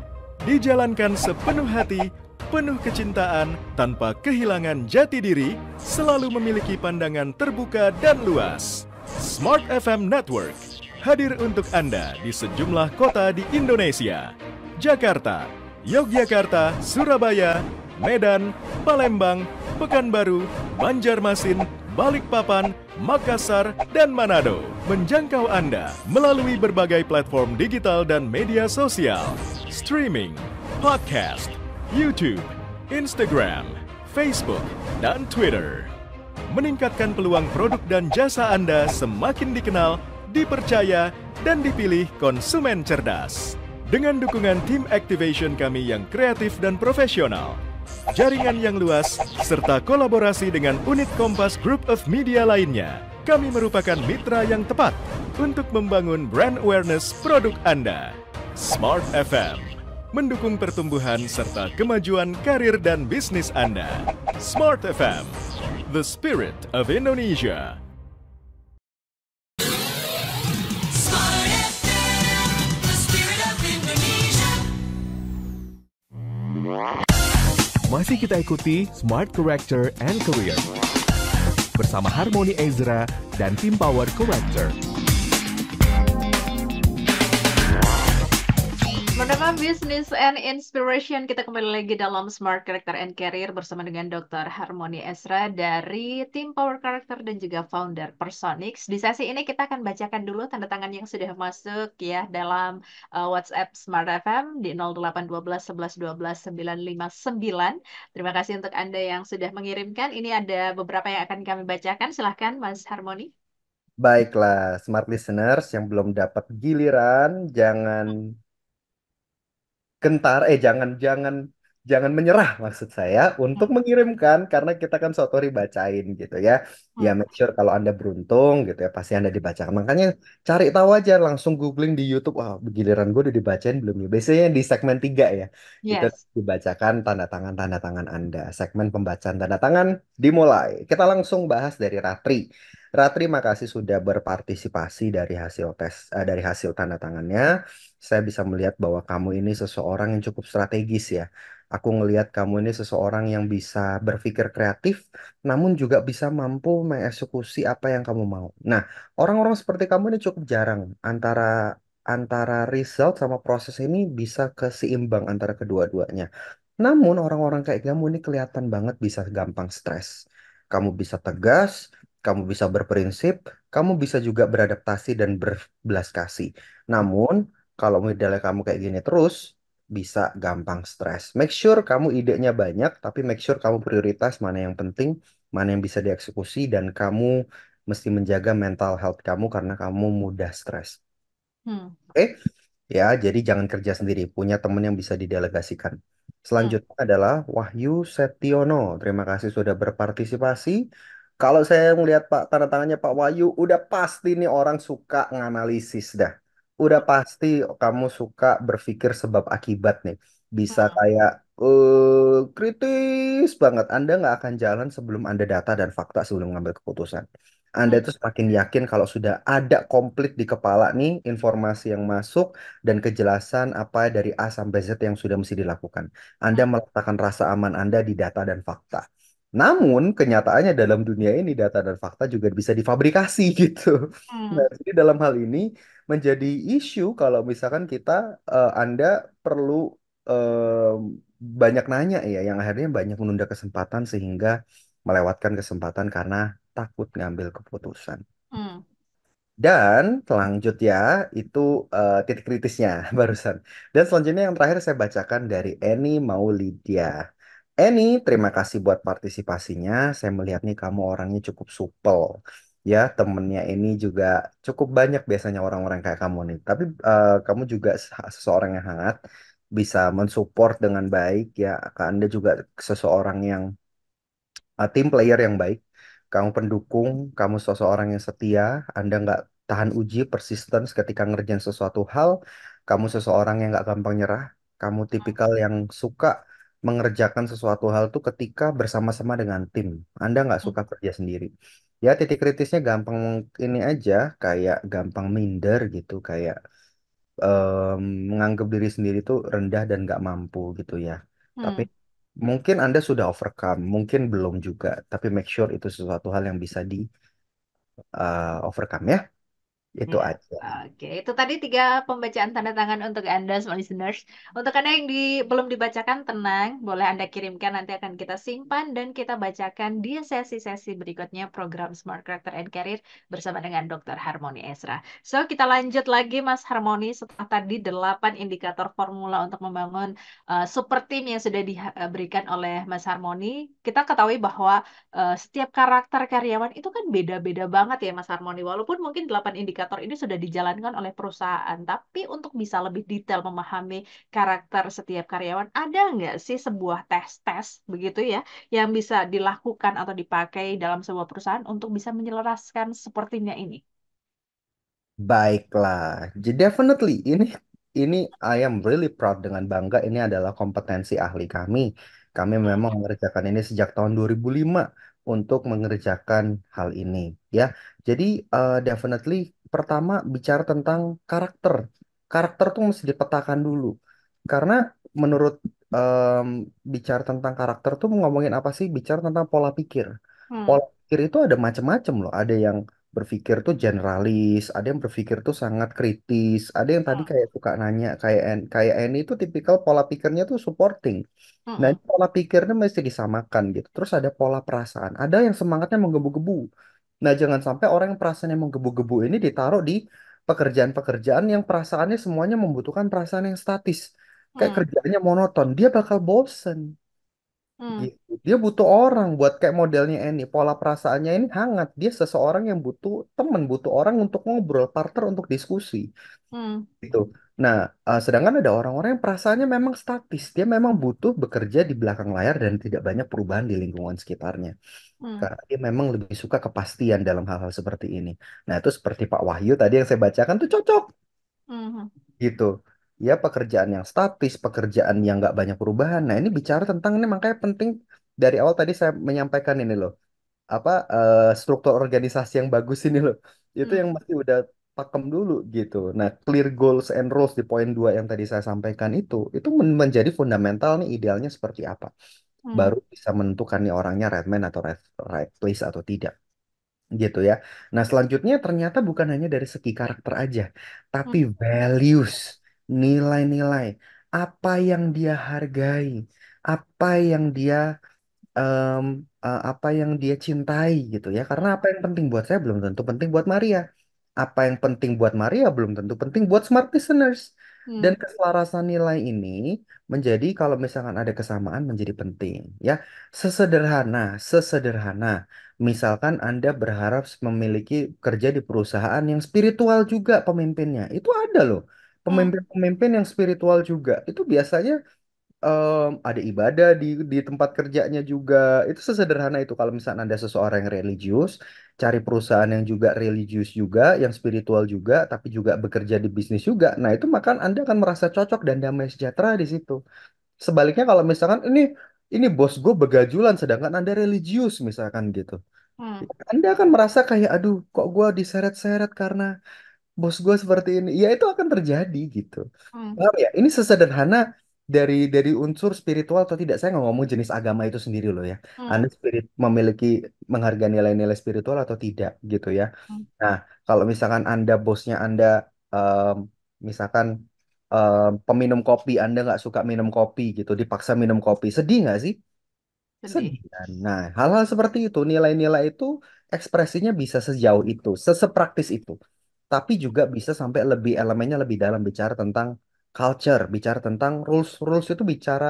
dijalankan sepenuh hati penuh kecintaan, tanpa kehilangan jati diri, selalu memiliki pandangan terbuka dan luas. Smart FM Network hadir untuk Anda di sejumlah kota di Indonesia. Jakarta, Yogyakarta, Surabaya, Medan, Palembang, Pekanbaru, Banjarmasin, Balikpapan, Makassar, dan Manado. Menjangkau Anda melalui berbagai platform digital dan media sosial, streaming, podcast, YouTube, Instagram, Facebook, dan Twitter. Meningkatkan peluang produk dan jasa Anda semakin dikenal, dipercaya, dan dipilih konsumen cerdas dengan dukungan tim activation kami yang kreatif dan profesional, jaringan yang luas, serta kolaborasi dengan unit Kompas Group of Media lainnya, kami merupakan mitra yang tepat untuk membangun brand awareness produk Anda. Smart FM mendukung pertumbuhan serta kemajuan karir dan bisnis Anda. Smart FM, the spirit of Indonesia. Masih kita ikuti Smart Corrector and Career bersama Harmony Ezra dan tim Power Corrector. Mendengar bisnis and inspiration, kita kembali lagi dalam Smart Character and Career bersama dengan Dr. Harmoni Esra dari tim Power Character dan juga founder Personix. Di sesi ini kita akan bacakan dulu tanda tangan yang sudah masuk ya dalam uh, WhatsApp Smart FM di 0812 11 12 959. Terima kasih untuk Anda yang sudah mengirimkan. Ini ada beberapa yang akan kami bacakan. Silahkan Mas Harmoni. Baiklah, smart listeners yang belum dapat giliran, jangan Kentar eh jangan jangan jangan menyerah maksud saya untuk hmm. mengirimkan karena kita kan suatu hari bacain gitu ya. Ya hmm. make sure kalau Anda beruntung gitu ya pasti Anda dibacakan Makanya cari tahu aja langsung googling di YouTube, wah oh, giliran gue udah dibacain belum ya. Biasanya di segmen tiga ya. Yes. dibacakan tanda tangan tanda tangan Anda. Segmen pembacaan tanda tangan dimulai. Kita langsung bahas dari Ratri. Ratri makasih sudah berpartisipasi dari hasil tes uh, dari hasil tanda tangannya saya bisa melihat bahwa kamu ini seseorang yang cukup strategis ya. Aku melihat kamu ini seseorang yang bisa berpikir kreatif, namun juga bisa mampu mengeksekusi apa yang kamu mau. Nah, orang-orang seperti kamu ini cukup jarang antara antara result sama proses ini bisa keseimbang antara kedua-duanya. Namun orang-orang kayak kamu ini kelihatan banget bisa gampang stres. Kamu bisa tegas, kamu bisa berprinsip, kamu bisa juga beradaptasi dan berbelas kasih. Namun kalau modelnya kamu kayak gini terus bisa gampang stres. Make sure kamu idenya banyak, tapi make sure kamu prioritas mana yang penting, mana yang bisa dieksekusi, dan kamu mesti menjaga mental health kamu karena kamu mudah stres. Hmm. Oke, okay? ya jadi jangan kerja sendiri, punya teman yang bisa didelegasikan. Selanjutnya hmm. adalah Wahyu Setiono. Terima kasih sudah berpartisipasi. Kalau saya melihat Pak tanda tangannya Pak Wahyu, udah pasti nih orang suka nganalisis dah udah pasti kamu suka berpikir sebab akibat nih. Bisa Hmm. kayak eh kritis banget. Anda nggak akan jalan sebelum Anda data dan fakta sebelum ngambil keputusan. Anda Hmm. itu semakin yakin kalau sudah ada komplit di kepala nih informasi yang masuk dan kejelasan apa dari A sampai Z yang sudah mesti dilakukan. Anda meletakkan rasa aman Anda di data dan fakta. Namun kenyataannya dalam dunia ini data dan fakta juga bisa difabrikasi [LAUGHS] gitu. Hmm. Nah, jadi dalam hal ini menjadi isu kalau misalkan kita uh, Anda perlu uh, banyak nanya ya yang akhirnya banyak menunda kesempatan sehingga melewatkan kesempatan karena takut ngambil keputusan. Hmm. Dan selanjutnya itu uh, titik kritisnya [LAUGHS] barusan. Dan selanjutnya yang terakhir saya bacakan dari Eni Maulidia. Eni, terima kasih buat partisipasinya. Saya melihat nih kamu orangnya cukup supel ya temennya ini juga cukup banyak biasanya orang-orang kayak kamu nih. Tapi uh, kamu juga seseorang yang hangat, bisa mensupport dengan baik ya. Anda juga seseorang yang uh, eh, tim player yang baik. Kamu pendukung, kamu seseorang yang setia, Anda nggak tahan uji, persistence ketika ngerjain sesuatu hal, kamu seseorang yang nggak gampang nyerah, kamu tipikal yang suka mengerjakan sesuatu hal tuh ketika bersama-sama dengan tim. Anda nggak suka kerja sendiri ya titik kritisnya gampang ini aja kayak gampang minder gitu kayak um, menganggap diri sendiri tuh rendah dan gak mampu gitu ya tapi hmm. mungkin Anda sudah overcome mungkin belum juga tapi make sure itu sesuatu hal yang bisa di eh, overcome ya itu Ya. aja. Oke, itu tadi tiga pembacaan tanda tangan untuk Anda, semua listeners. Untuk Anda yang di, belum dibacakan, tenang, boleh Anda kirimkan, nanti akan kita simpan dan kita bacakan di sesi-sesi berikutnya program Smart Character and Career bersama dengan Dr. Harmoni Esra. So, kita lanjut lagi Mas Harmoni setelah tadi delapan indikator formula untuk membangun uh, super team yang sudah diberikan oleh Mas Harmoni. Kita ketahui bahwa uh, setiap karakter karyawan itu kan beda-beda banget ya Mas Harmoni, walaupun mungkin delapan indikator indikator ini sudah dijalankan oleh perusahaan. Tapi untuk bisa lebih detail memahami karakter setiap karyawan, ada nggak sih sebuah tes-tes begitu ya yang bisa dilakukan atau dipakai dalam sebuah perusahaan untuk bisa menyelaraskan sepertinya ini? Baiklah, jadi definitely ini ini I am really proud dengan bangga ini adalah kompetensi ahli kami. Kami memang mengerjakan ini sejak tahun 2005 untuk mengerjakan hal ini ya. Jadi uh, definitely pertama bicara tentang karakter. Karakter tuh mesti dipetakan dulu. Karena menurut um, bicara tentang karakter tuh ngomongin apa sih? Bicara tentang pola pikir. Hmm. Pola pikir itu ada macam-macam loh. Ada yang berpikir tuh generalis, ada yang berpikir tuh sangat kritis, ada yang tadi hmm. kayak suka nanya kayak En- kayak Eni itu tipikal pola pikirnya tuh supporting. Nah, hmm. pola pikirnya mesti disamakan gitu. Terus ada pola perasaan. Ada yang semangatnya menggebu-gebu. Nah, jangan sampai orang yang perasaannya menggebu-gebu ini ditaruh di pekerjaan-pekerjaan yang perasaannya semuanya membutuhkan perasaan yang statis. Kayak Hmm. kerjaannya monoton, dia bakal bosen. Hmm. Gitu. Dia butuh orang buat kayak modelnya ini, pola perasaannya ini hangat. Dia seseorang yang butuh teman butuh orang untuk ngobrol, partner untuk diskusi. Hmm. Gitu. Nah, uh, sedangkan ada orang-orang yang perasaannya memang statis, dia memang butuh bekerja di belakang layar dan tidak banyak perubahan di lingkungan sekitarnya. Hmm. Karena dia memang lebih suka kepastian dalam hal-hal seperti ini. Nah, itu seperti Pak Wahyu tadi yang saya bacakan tuh cocok. Hmm. Gitu. Ya, pekerjaan yang statis, pekerjaan yang nggak banyak perubahan. Nah, ini bicara tentang ini makanya penting dari awal tadi saya menyampaikan ini loh. Apa uh, struktur organisasi yang bagus ini loh. Itu hmm. yang masih udah pakem dulu gitu. Nah, clear goals and roles di poin dua yang tadi saya sampaikan itu, itu menjadi fundamental nih idealnya seperti apa. Hmm. Baru bisa menentukan nih orangnya red man atau red, right place atau tidak. Gitu ya. Nah, selanjutnya ternyata bukan hanya dari segi karakter aja, tapi hmm. values, nilai-nilai, apa yang dia hargai, apa yang dia um, uh, apa yang dia cintai gitu ya. Karena apa yang penting buat saya belum tentu penting buat Maria apa yang penting buat Maria belum tentu penting buat smart listeners. Hmm. Dan keselarasan nilai ini menjadi kalau misalkan ada kesamaan menjadi penting ya. Sesederhana, sesederhana. Misalkan Anda berharap memiliki kerja di perusahaan yang spiritual juga pemimpinnya. Itu ada loh. Hmm. Pemimpin-pemimpin yang spiritual juga. Itu biasanya um, ada ibadah di di tempat kerjanya juga. Itu sesederhana itu kalau misalnya Anda seseorang yang religius, cari perusahaan yang juga religius juga, yang spiritual juga, tapi juga bekerja di bisnis juga. Nah, itu maka Anda akan merasa cocok dan damai sejahtera di situ. Sebaliknya kalau misalkan ini ini bos gue begajulan sedangkan Anda religius misalkan gitu. Hmm. Anda akan merasa kayak aduh kok gue diseret-seret karena bos gue seperti ini. Ya itu akan terjadi gitu. Hmm. ya? Ini sesederhana dari dari unsur spiritual atau tidak saya nggak ngomong jenis agama itu sendiri loh ya hmm. Anda spirit memiliki menghargai nilai-nilai spiritual atau tidak gitu ya hmm. nah kalau misalkan Anda bosnya Anda um, misalkan um, peminum kopi Anda nggak suka minum kopi gitu dipaksa minum kopi sedih nggak sih sedih sedih. Kan? nah hal-hal seperti itu nilai-nilai itu ekspresinya bisa sejauh itu sesepraktis itu tapi juga bisa sampai lebih elemennya lebih dalam bicara tentang culture, bicara tentang rules. Rules itu bicara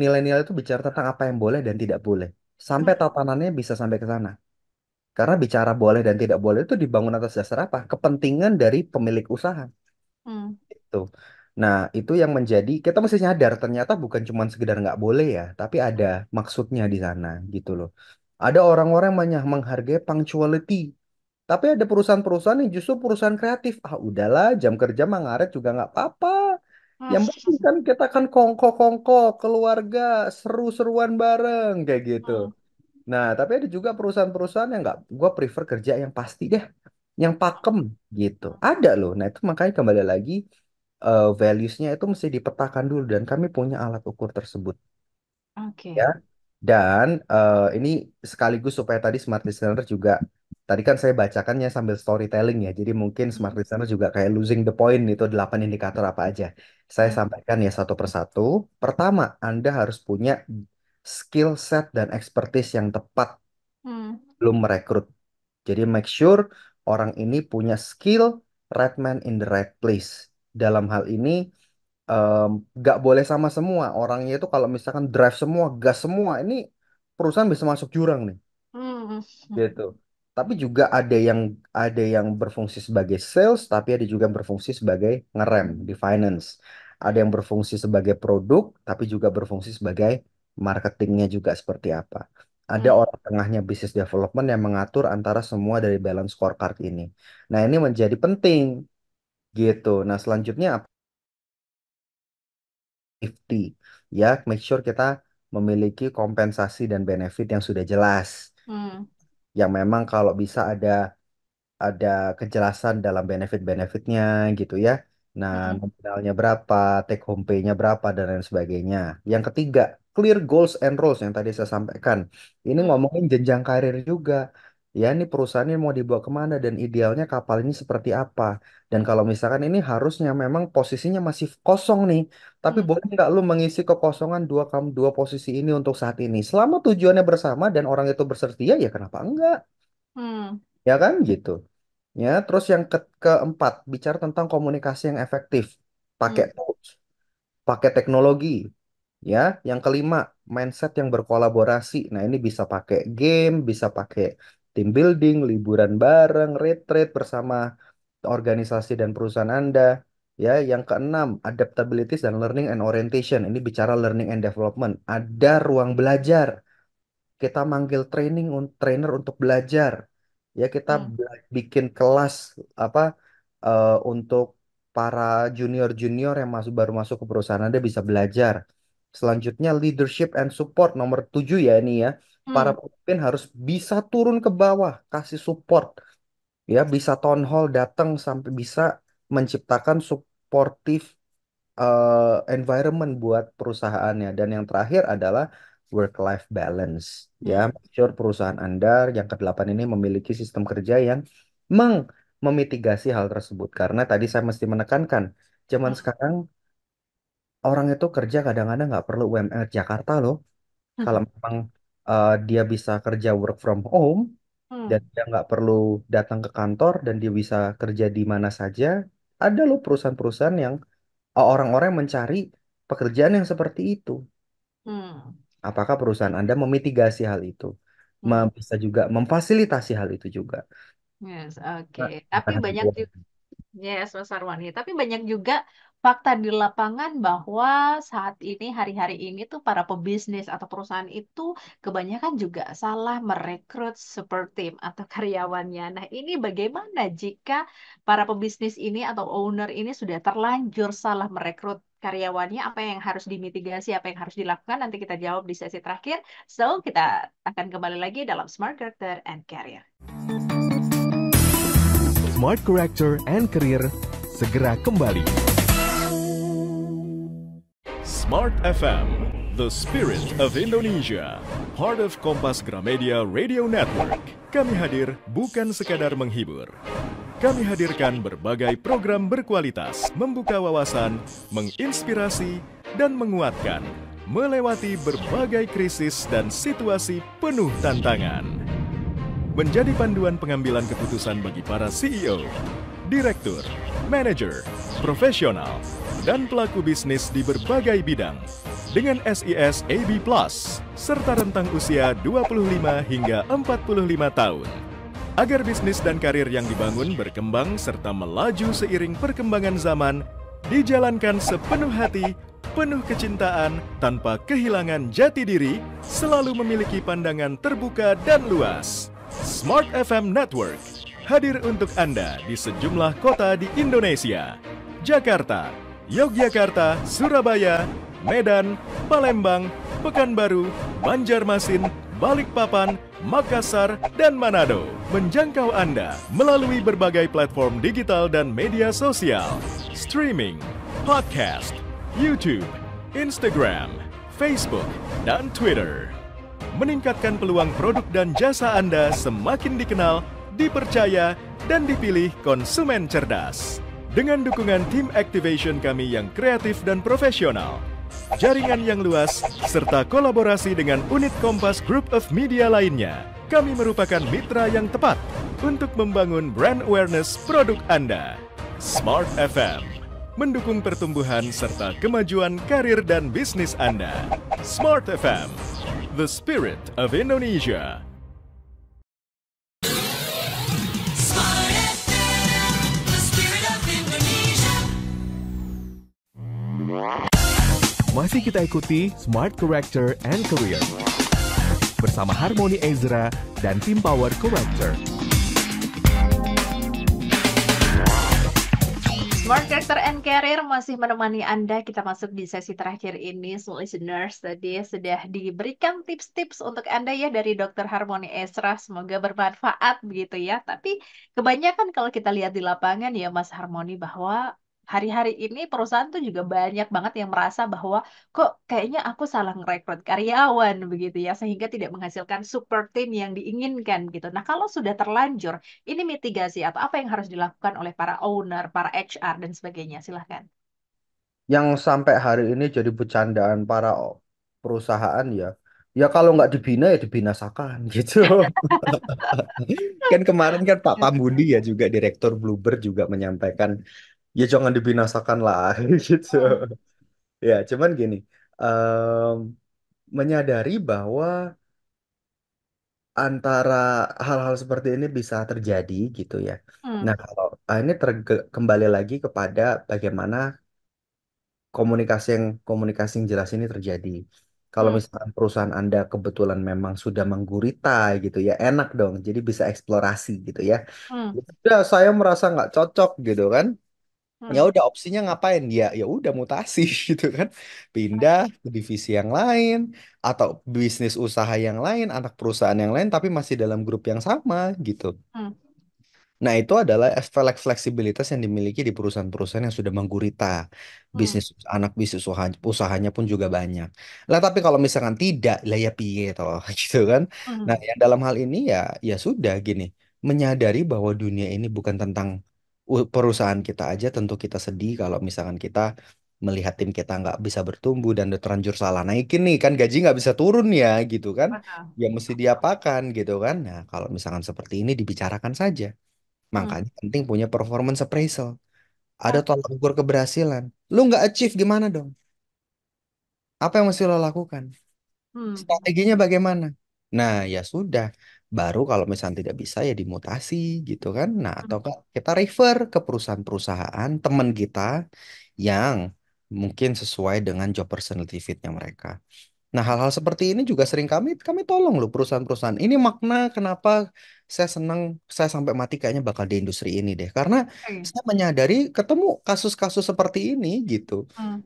nilai-nilai itu bicara tentang apa yang boleh dan tidak boleh. Sampai hmm. tatanannya bisa sampai ke sana. Karena bicara boleh dan tidak boleh itu dibangun atas dasar apa? Kepentingan dari pemilik usaha. Hmm. Itu. Nah, itu yang menjadi kita mesti nyadar ternyata bukan cuma sekedar nggak boleh ya, tapi ada maksudnya di sana gitu loh. Ada orang-orang yang menghargai punctuality tapi ada perusahaan-perusahaan yang justru perusahaan kreatif. Ah udahlah jam kerja ngaret juga nggak apa-apa. Ah. Yang penting kan kita kan kongko-kongko keluarga seru-seruan bareng kayak gitu. Ah. Nah tapi ada juga perusahaan-perusahaan yang nggak, gue prefer kerja yang pasti deh, yang pakem gitu. Ada loh. Nah itu makanya kembali lagi uh, eh, values-nya itu mesti dipetakan dulu dan kami punya alat ukur tersebut. Oke. Okay. Ya. Dan uh, ini sekaligus supaya tadi smart listener juga Tadi kan saya bacakannya sambil storytelling ya, jadi mungkin hmm. smart listener juga kayak losing the point itu delapan indikator apa aja. Saya hmm. sampaikan ya satu persatu. Pertama, Anda harus punya skill set dan expertise yang tepat hmm. belum merekrut. Jadi make sure orang ini punya skill right man in the right place. Dalam hal ini um, gak boleh sama semua. Orangnya itu kalau misalkan drive semua, gas semua, ini perusahaan bisa masuk jurang nih. Hmm. Gitu tapi juga ada yang ada yang berfungsi sebagai sales tapi ada juga yang berfungsi sebagai ngerem di finance ada yang berfungsi sebagai produk tapi juga berfungsi sebagai marketingnya juga seperti apa ada hmm. orang tengahnya business development yang mengatur antara semua dari balance scorecard ini nah ini menjadi penting gitu nah selanjutnya apa safety ya make sure kita memiliki kompensasi dan benefit yang sudah jelas hmm yang memang kalau bisa ada ada kejelasan dalam benefit-benefitnya gitu ya. Nah, nominalnya berapa, take home pay-nya berapa dan lain sebagainya. Yang ketiga, clear goals and roles yang tadi saya sampaikan. Ini ngomongin jenjang karir juga ya ini perusahaan ini mau dibawa kemana dan idealnya kapal ini seperti apa. Dan kalau misalkan ini harusnya memang posisinya masih kosong nih, tapi Hmm. boleh nggak lu mengisi kekosongan dua kam dua posisi ini untuk saat ini? Selama tujuannya bersama dan orang itu bersedia, ya kenapa enggak? Hmm. Ya kan gitu. Ya, terus yang ke keempat, bicara tentang komunikasi yang efektif. Pakai Hmm. tools, pakai teknologi. Ya, yang kelima, mindset yang berkolaborasi. Nah, ini bisa pakai game, bisa pakai team building, liburan bareng, retreat bersama organisasi dan perusahaan Anda. Ya, yang keenam, adaptabilities dan learning and orientation. Ini bicara learning and development. Ada ruang belajar. Kita manggil training trainer untuk belajar. Ya, kita hmm. bikin kelas apa uh, untuk para junior-junior yang masuk baru masuk ke perusahaan Anda bisa belajar. Selanjutnya leadership and support nomor 7 ya ini ya Hmm. para pemimpin harus bisa turun ke bawah, kasih support. Ya, bisa town hall datang sampai bisa menciptakan supportive uh, environment buat perusahaannya. Dan yang terakhir adalah work life balance. Ya, hmm. make sure perusahaan Anda yang ke kedelapan ini memiliki sistem kerja yang meng memitigasi hal tersebut karena tadi saya mesti menekankan zaman hmm. sekarang orang itu kerja kadang-kadang nggak perlu UMR Jakarta loh. Kalau memang uh, dia bisa kerja work from home hmm. dan dia nggak perlu datang ke kantor dan dia bisa kerja di mana saja. Ada loh perusahaan-perusahaan yang eh, orang-orang mencari pekerjaan yang seperti itu. Hmm. Apakah perusahaan Anda memitigasi hal itu? Hmm. Bisa juga memfasilitasi hal itu juga. Yes, oke. Nah, Tapi banyak juga Yes, Mas Arwani. Tapi banyak juga fakta di lapangan bahwa saat ini hari-hari ini tuh para pebisnis atau perusahaan itu kebanyakan juga salah merekrut super team atau karyawannya. Nah, ini bagaimana jika para pebisnis ini atau owner ini sudah terlanjur salah merekrut karyawannya, apa yang harus dimitigasi, apa yang harus dilakukan nanti kita jawab di sesi terakhir. So, kita akan kembali lagi dalam Smart Character and Career. Smart Character and Career segera kembali. Smart FM, the spirit of Indonesia, part of Kompas Gramedia Radio Network. Kami hadir bukan sekadar menghibur. Kami hadirkan berbagai program berkualitas, membuka wawasan, menginspirasi, dan menguatkan melewati berbagai krisis dan situasi penuh tantangan. Menjadi panduan pengambilan keputusan bagi para CEO, direktur, manajer, profesional, dan pelaku bisnis di berbagai bidang dengan SIS AB Plus serta rentang usia 25 hingga 45 tahun agar bisnis dan karir yang dibangun berkembang serta melaju seiring perkembangan zaman dijalankan sepenuh hati penuh kecintaan tanpa kehilangan jati diri, selalu memiliki pandangan terbuka dan luas. Smart FM Network hadir untuk Anda di sejumlah kota di Indonesia. Jakarta, Yogyakarta, Surabaya, Medan, Palembang, Pekanbaru, Banjarmasin, Balikpapan, Makassar, dan Manado. Menjangkau Anda melalui berbagai platform digital dan media sosial, streaming, podcast, YouTube, Instagram, Facebook, dan Twitter. Meningkatkan peluang produk dan jasa Anda semakin dikenal, dipercaya, dan dipilih konsumen cerdas dengan dukungan tim activation kami yang kreatif dan profesional, jaringan yang luas, serta kolaborasi dengan unit Kompas Group of Media lainnya. Kami merupakan mitra yang tepat untuk membangun brand awareness produk Anda. Smart FM mendukung pertumbuhan serta kemajuan karir dan bisnis Anda. Smart FM, the spirit of Indonesia. Masih kita ikuti Smart Corrector and Career bersama Harmony Ezra dan tim Power Corrector. Smart Character and Career masih menemani Anda. Kita masuk di sesi terakhir ini, listeners. Tadi sudah diberikan tips-tips untuk Anda ya dari Dr. Harmony Ezra. Semoga bermanfaat begitu ya. Tapi kebanyakan kalau kita lihat di lapangan ya Mas Harmony bahwa hari-hari ini perusahaan tuh juga banyak banget yang merasa bahwa kok kayaknya aku salah merekrut karyawan begitu ya sehingga tidak menghasilkan super team yang diinginkan gitu. Nah, kalau sudah terlanjur, ini mitigasi atau apa yang harus dilakukan oleh para owner, para HR dan sebagainya? Silahkan. Yang sampai hari ini jadi bercandaan para perusahaan ya. Ya kalau nggak dibina ya dibinasakan [LAUGHS] gitu. [LAUGHS] kan kemarin kan Pak Pambudi ya juga direktur Bluebird juga menyampaikan ya jangan dibinasakan lah [LAUGHS] gitu. Hmm. Ya, cuman gini, um, menyadari bahwa antara hal-hal seperti ini bisa terjadi gitu ya. Hmm. Nah, kalau ah, ini kembali lagi kepada bagaimana komunikasi yang komunikasi yang jelas ini terjadi. Kalau Hmm. misalkan perusahaan Anda kebetulan memang sudah menggurita gitu ya, enak dong. Jadi bisa eksplorasi gitu ya. Hmm. Ya, saya merasa nggak cocok gitu kan ya hmm. udah opsinya ngapain dia? Ya, ya udah mutasi [LAUGHS] gitu kan pindah ke divisi yang lain atau bisnis usaha yang lain anak perusahaan yang lain tapi masih dalam grup yang sama gitu hmm. nah itu adalah fleksibilitas yang dimiliki di perusahaan-perusahaan yang sudah menggurita hmm. bisnis anak bisnis usahanya pun juga banyak lah tapi kalau misalkan tidak lah ya piye toh [LAUGHS] gitu kan nah yang dalam hal ini ya ya sudah gini menyadari bahwa dunia ini bukan tentang perusahaan kita aja tentu kita sedih kalau misalkan kita melihat tim kita nggak bisa bertumbuh dan terlanjur salah naikin nih kan gaji nggak bisa turun ya gitu kan ya mesti diapakan gitu kan nah kalau misalkan seperti ini dibicarakan saja hmm. makanya hmm. penting punya performance appraisal ada tolak ukur keberhasilan lu nggak achieve gimana dong apa yang mesti lo lakukan hmm. strateginya bagaimana nah ya sudah Baru kalau misalnya tidak bisa ya dimutasi gitu kan. Nah, atau hmm. kita refer ke perusahaan-perusahaan teman kita yang mungkin sesuai dengan job personality fitnya mereka. Nah, hal-hal seperti ini juga sering kami kami tolong loh perusahaan-perusahaan. Ini makna kenapa saya senang saya sampai mati kayaknya bakal di industri ini deh. Karena hmm. saya menyadari ketemu kasus-kasus seperti ini gitu. Hmm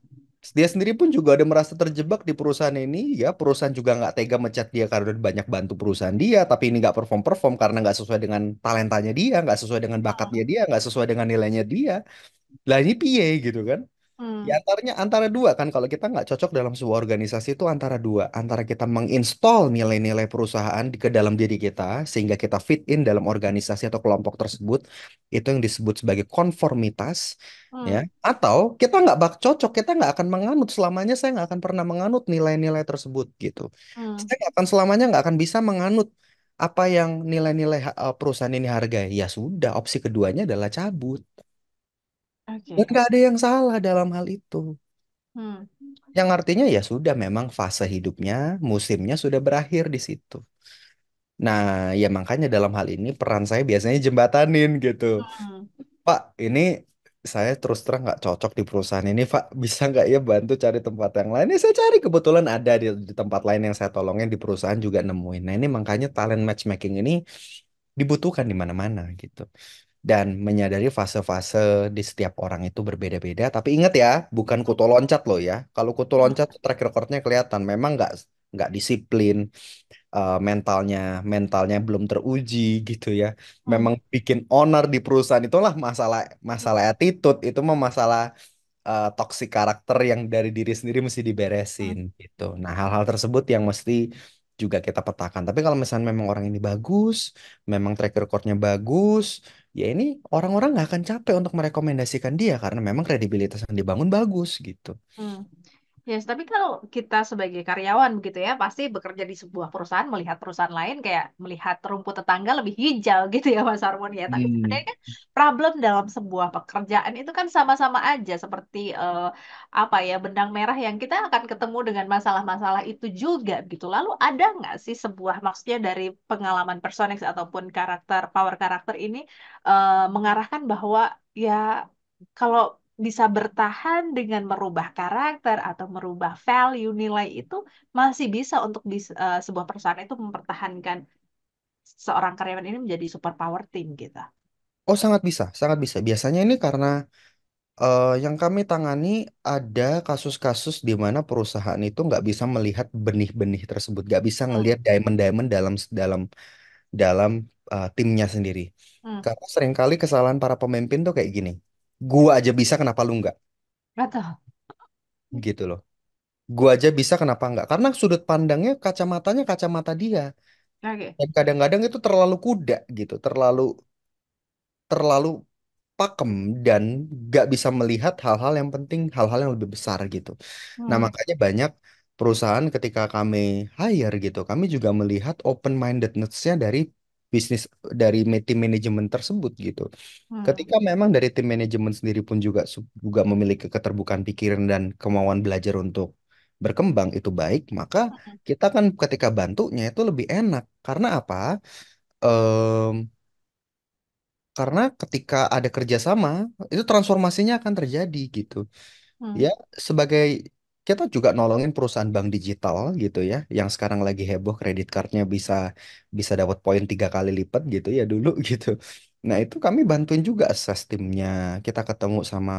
dia sendiri pun juga ada merasa terjebak di perusahaan ini ya perusahaan juga nggak tega mecat dia karena udah banyak bantu perusahaan dia tapi ini nggak perform perform karena nggak sesuai dengan talentanya dia nggak sesuai dengan bakatnya ah. dia nggak sesuai dengan nilainya dia lah ini piye gitu kan Hmm. Di antaranya antara dua kan kalau kita nggak cocok dalam sebuah organisasi itu antara dua antara kita menginstall nilai-nilai perusahaan ke dalam diri kita sehingga kita fit in dalam organisasi atau kelompok tersebut itu yang disebut sebagai konformitas ya. hmm. ya atau kita nggak bak cocok kita nggak akan menganut selamanya saya nggak akan pernah menganut nilai-nilai tersebut gitu hmm. saya nggak akan selamanya nggak akan bisa menganut apa yang nilai-nilai eh, perusahaan ini hargai ya sudah opsi keduanya adalah cabut Oke. Dan nggak ada yang salah dalam hal itu. Hmm. Yang artinya ya sudah memang fase hidupnya, musimnya sudah berakhir di situ. Nah, ya makanya dalam hal ini peran saya biasanya jembatanin gitu. Hmm. Pak, ini saya terus terang nggak cocok di perusahaan ini, Pak. Bisa nggak ya bantu cari tempat yang lain? Ini ya, saya cari kebetulan ada di, di tempat lain yang saya tolongin di perusahaan juga nemuin. Nah, ini makanya talent matchmaking ini dibutuhkan di mana-mana gitu dan menyadari fase-fase di setiap orang itu berbeda-beda. Tapi ingat ya, bukan kutu loncat loh ya. Kalau kutu hmm. loncat track recordnya kelihatan, memang nggak nggak disiplin, uh, mentalnya mentalnya belum teruji gitu ya. Hmm. Memang bikin owner di perusahaan itulah masalah masalah attitude itu mah masalah uh, toxic karakter yang dari diri sendiri mesti hmm. diberesin gitu. Nah hal-hal tersebut yang mesti juga kita petakan. Tapi kalau misalnya memang orang ini bagus, memang track recordnya bagus, ya ini orang-orang nggak akan capek untuk merekomendasikan dia karena memang kredibilitas yang dibangun bagus gitu. Hmm. Yes, tapi kalau kita sebagai karyawan begitu ya, pasti bekerja di sebuah perusahaan melihat perusahaan lain kayak melihat rumput tetangga lebih hijau [LAUGHS] gitu ya Mas Harmon ya. Tapi Hmm. sebenarnya kan problem dalam sebuah pekerjaan itu kan sama-sama aja seperti eh, apa ya benang merah yang kita akan ketemu dengan masalah-masalah itu juga gitu. Lalu ada nggak sih sebuah maksudnya dari pengalaman Personex ataupun karakter power karakter ini eh, mengarahkan bahwa ya kalau bisa bertahan dengan merubah karakter atau merubah value nilai itu masih bisa untuk di, uh, eh, sebuah perusahaan itu mempertahankan seorang karyawan ini menjadi super power team gitu. Oh sangat bisa, sangat bisa. Biasanya ini karena uh, yang kami tangani ada kasus-kasus di mana perusahaan itu nggak bisa melihat benih-benih tersebut, nggak bisa hmm. ngelihat diamond-diamond dalam dalam dalam uh, timnya sendiri. Hmm. Karena seringkali kesalahan para pemimpin tuh kayak gini. Gua aja bisa kenapa lu nggak? Rata. Gitu loh. Gua aja bisa kenapa nggak? Karena sudut pandangnya kacamatanya kacamata dia. Oke. Dan kadang-kadang itu terlalu kuda gitu, terlalu terlalu pakem dan gak bisa melihat hal-hal yang penting, hal-hal yang lebih besar gitu. Nah, hmm. makanya banyak perusahaan ketika kami hire gitu, kami juga melihat open mindedness-nya dari bisnis dari tim manajemen tersebut gitu. Hmm. Ketika memang dari tim manajemen sendiri pun juga juga memiliki keterbukaan pikiran dan kemauan belajar untuk berkembang itu baik, maka hmm. kita kan ketika bantunya itu lebih enak. Karena apa? Um, karena ketika ada kerjasama itu transformasinya akan terjadi gitu. Hmm. Ya sebagai kita juga nolongin perusahaan bank digital gitu ya yang sekarang lagi heboh kredit cardnya bisa bisa dapat poin tiga kali lipat gitu ya dulu [LAUGHS] gitu nah itu kami bantuin juga assess timnya kita ketemu sama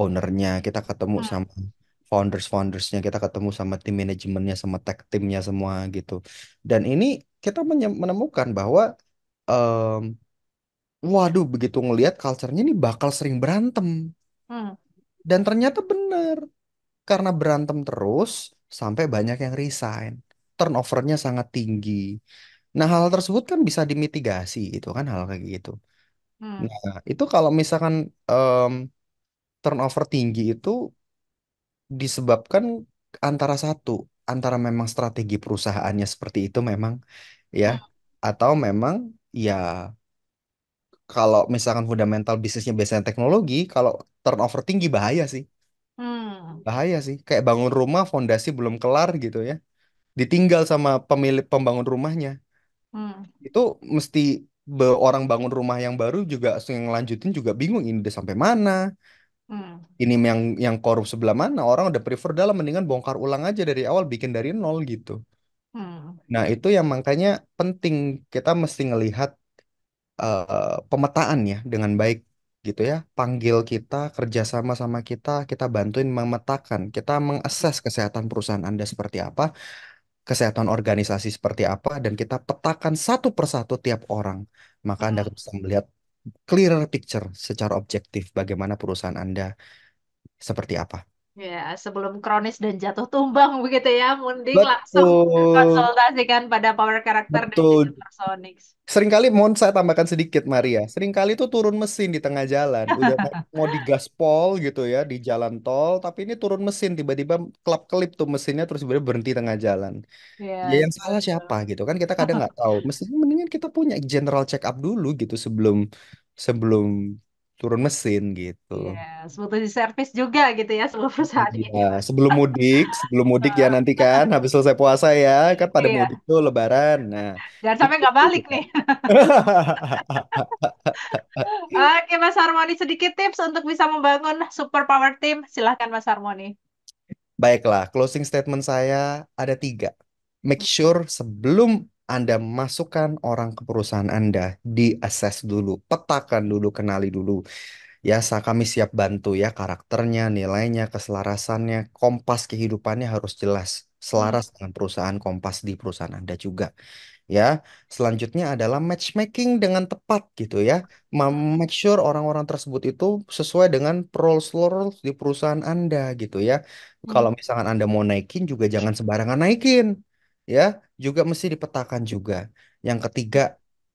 ownernya kita ketemu hmm. sama founders foundersnya kita ketemu sama tim manajemennya sama tech timnya semua gitu dan ini kita menemukan bahwa um, waduh begitu ngelihat culture-nya ini bakal sering berantem hmm. dan ternyata benar karena berantem terus sampai banyak yang resign. Turnovernya sangat tinggi. Nah, hal tersebut kan bisa dimitigasi itu kan hal kayak gitu. Hmm. Nah, itu kalau misalkan um, turnover tinggi itu disebabkan antara satu, antara memang strategi perusahaannya seperti itu memang ya hmm. atau memang ya kalau misalkan fundamental bisnisnya biasanya teknologi, kalau turnover tinggi bahaya sih. Hmm. Bahaya sih, kayak bangun rumah fondasi belum kelar gitu ya. Ditinggal sama pemilik pembangun rumahnya. Hmm. Itu mesti be- orang bangun rumah yang baru juga yang lanjutin juga bingung ini udah sampai mana. Hmm. Ini yang yang korup sebelah mana? Orang udah prefer dalam mendingan bongkar ulang aja dari awal bikin dari nol gitu. Nah, itu yang makanya penting kita mesti ngelihat uh, pemetaan ya dengan baik gitu ya, panggil kita kerjasama sama kita, kita bantuin memetakan, kita mengakses kesehatan perusahaan Anda seperti apa, kesehatan organisasi seperti apa, dan kita petakan satu persatu tiap orang. Maka Anda hmm. bisa melihat clearer picture secara objektif bagaimana perusahaan Anda seperti apa. Ya, sebelum kronis dan jatuh tumbang [LAUGHS] begitu ya, mending Betul. langsung konsultasikan pada power karakter Betul. dari Supersonics. Seringkali mohon saya tambahkan sedikit Maria, Sering kali itu turun mesin di tengah jalan, udah mau, [LAUGHS] digaspol gitu ya di jalan tol, tapi ini turun mesin tiba-tiba klap-kelip tuh mesinnya terus tiba-tiba berhenti tengah jalan. Ya, ya yang salah siapa gitu kan kita kadang nggak [LAUGHS] tahu. Mestinya mendingan kita punya general check up dulu gitu sebelum sebelum turun mesin gitu. Yes, butuh di servis juga gitu ya seluruh [LAUGHS] perusahaan ya, sebelum mudik, sebelum mudik ya nanti [LAUGHS] kan habis selesai puasa ya, kan pada iya. mudik tuh lebaran. Nah, jangan sampai nggak balik nih. [LAUGHS] Oke, Mas Harmoni sedikit tips untuk bisa membangun super power team, silahkan Mas Harmoni. Baiklah, closing statement saya ada tiga. Make sure sebelum anda masukkan orang ke perusahaan Anda, di-assess dulu, petakan dulu, kenali dulu. Ya, kami siap bantu ya karakternya, nilainya, keselarasannya, kompas kehidupannya harus jelas, hmm. selaras dengan perusahaan, kompas di perusahaan Anda juga. Ya, selanjutnya adalah matchmaking dengan tepat gitu ya. Make sure orang-orang tersebut itu sesuai dengan roles roles di perusahaan Anda gitu ya. Hmm. Kalau misalkan Anda mau naikin juga jangan sembarangan naikin ya juga mesti dipetakan juga. Yang ketiga,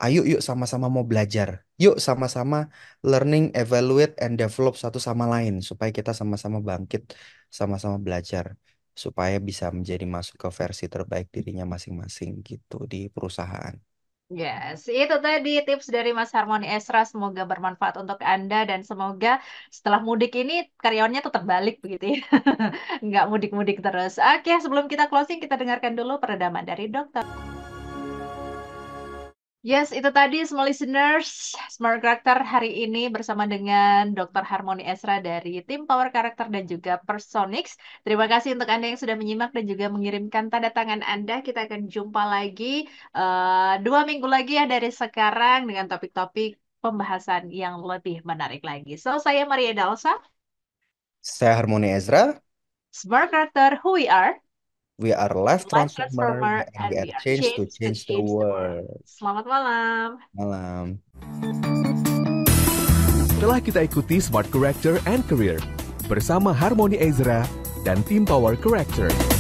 ayo yuk sama-sama mau belajar. Yuk sama-sama learning, evaluate, and develop satu sama lain supaya kita sama-sama bangkit, sama-sama belajar supaya bisa menjadi masuk ke versi terbaik dirinya masing-masing gitu di perusahaan. Yes, itu tadi tips dari Mas Harmoni Esra. Semoga bermanfaat untuk Anda dan semoga setelah mudik ini karyawannya tetap balik begitu ya. [LAUGHS] Nggak mudik-mudik terus. Oke, sebelum kita closing, kita dengarkan dulu peredaman dari dokter. Yes, itu tadi semua listeners Smart Character hari ini bersama dengan Dr. Harmoni Esra dari tim Power Character dan juga Personix. Terima kasih untuk Anda yang sudah menyimak dan juga mengirimkan tanda tangan Anda. Kita akan jumpa lagi uh, dua minggu lagi ya dari sekarang dengan topik-topik pembahasan yang lebih menarik lagi. So, saya Maria Dalsa. Saya Harmoni Ezra. Smart Character, who we are. We are life transformer, transformer and we are changed to change the world. Selamat malam. Malam. Telah kita ikuti Smart Character and Career bersama Harmony Ezra dan tim Power Character.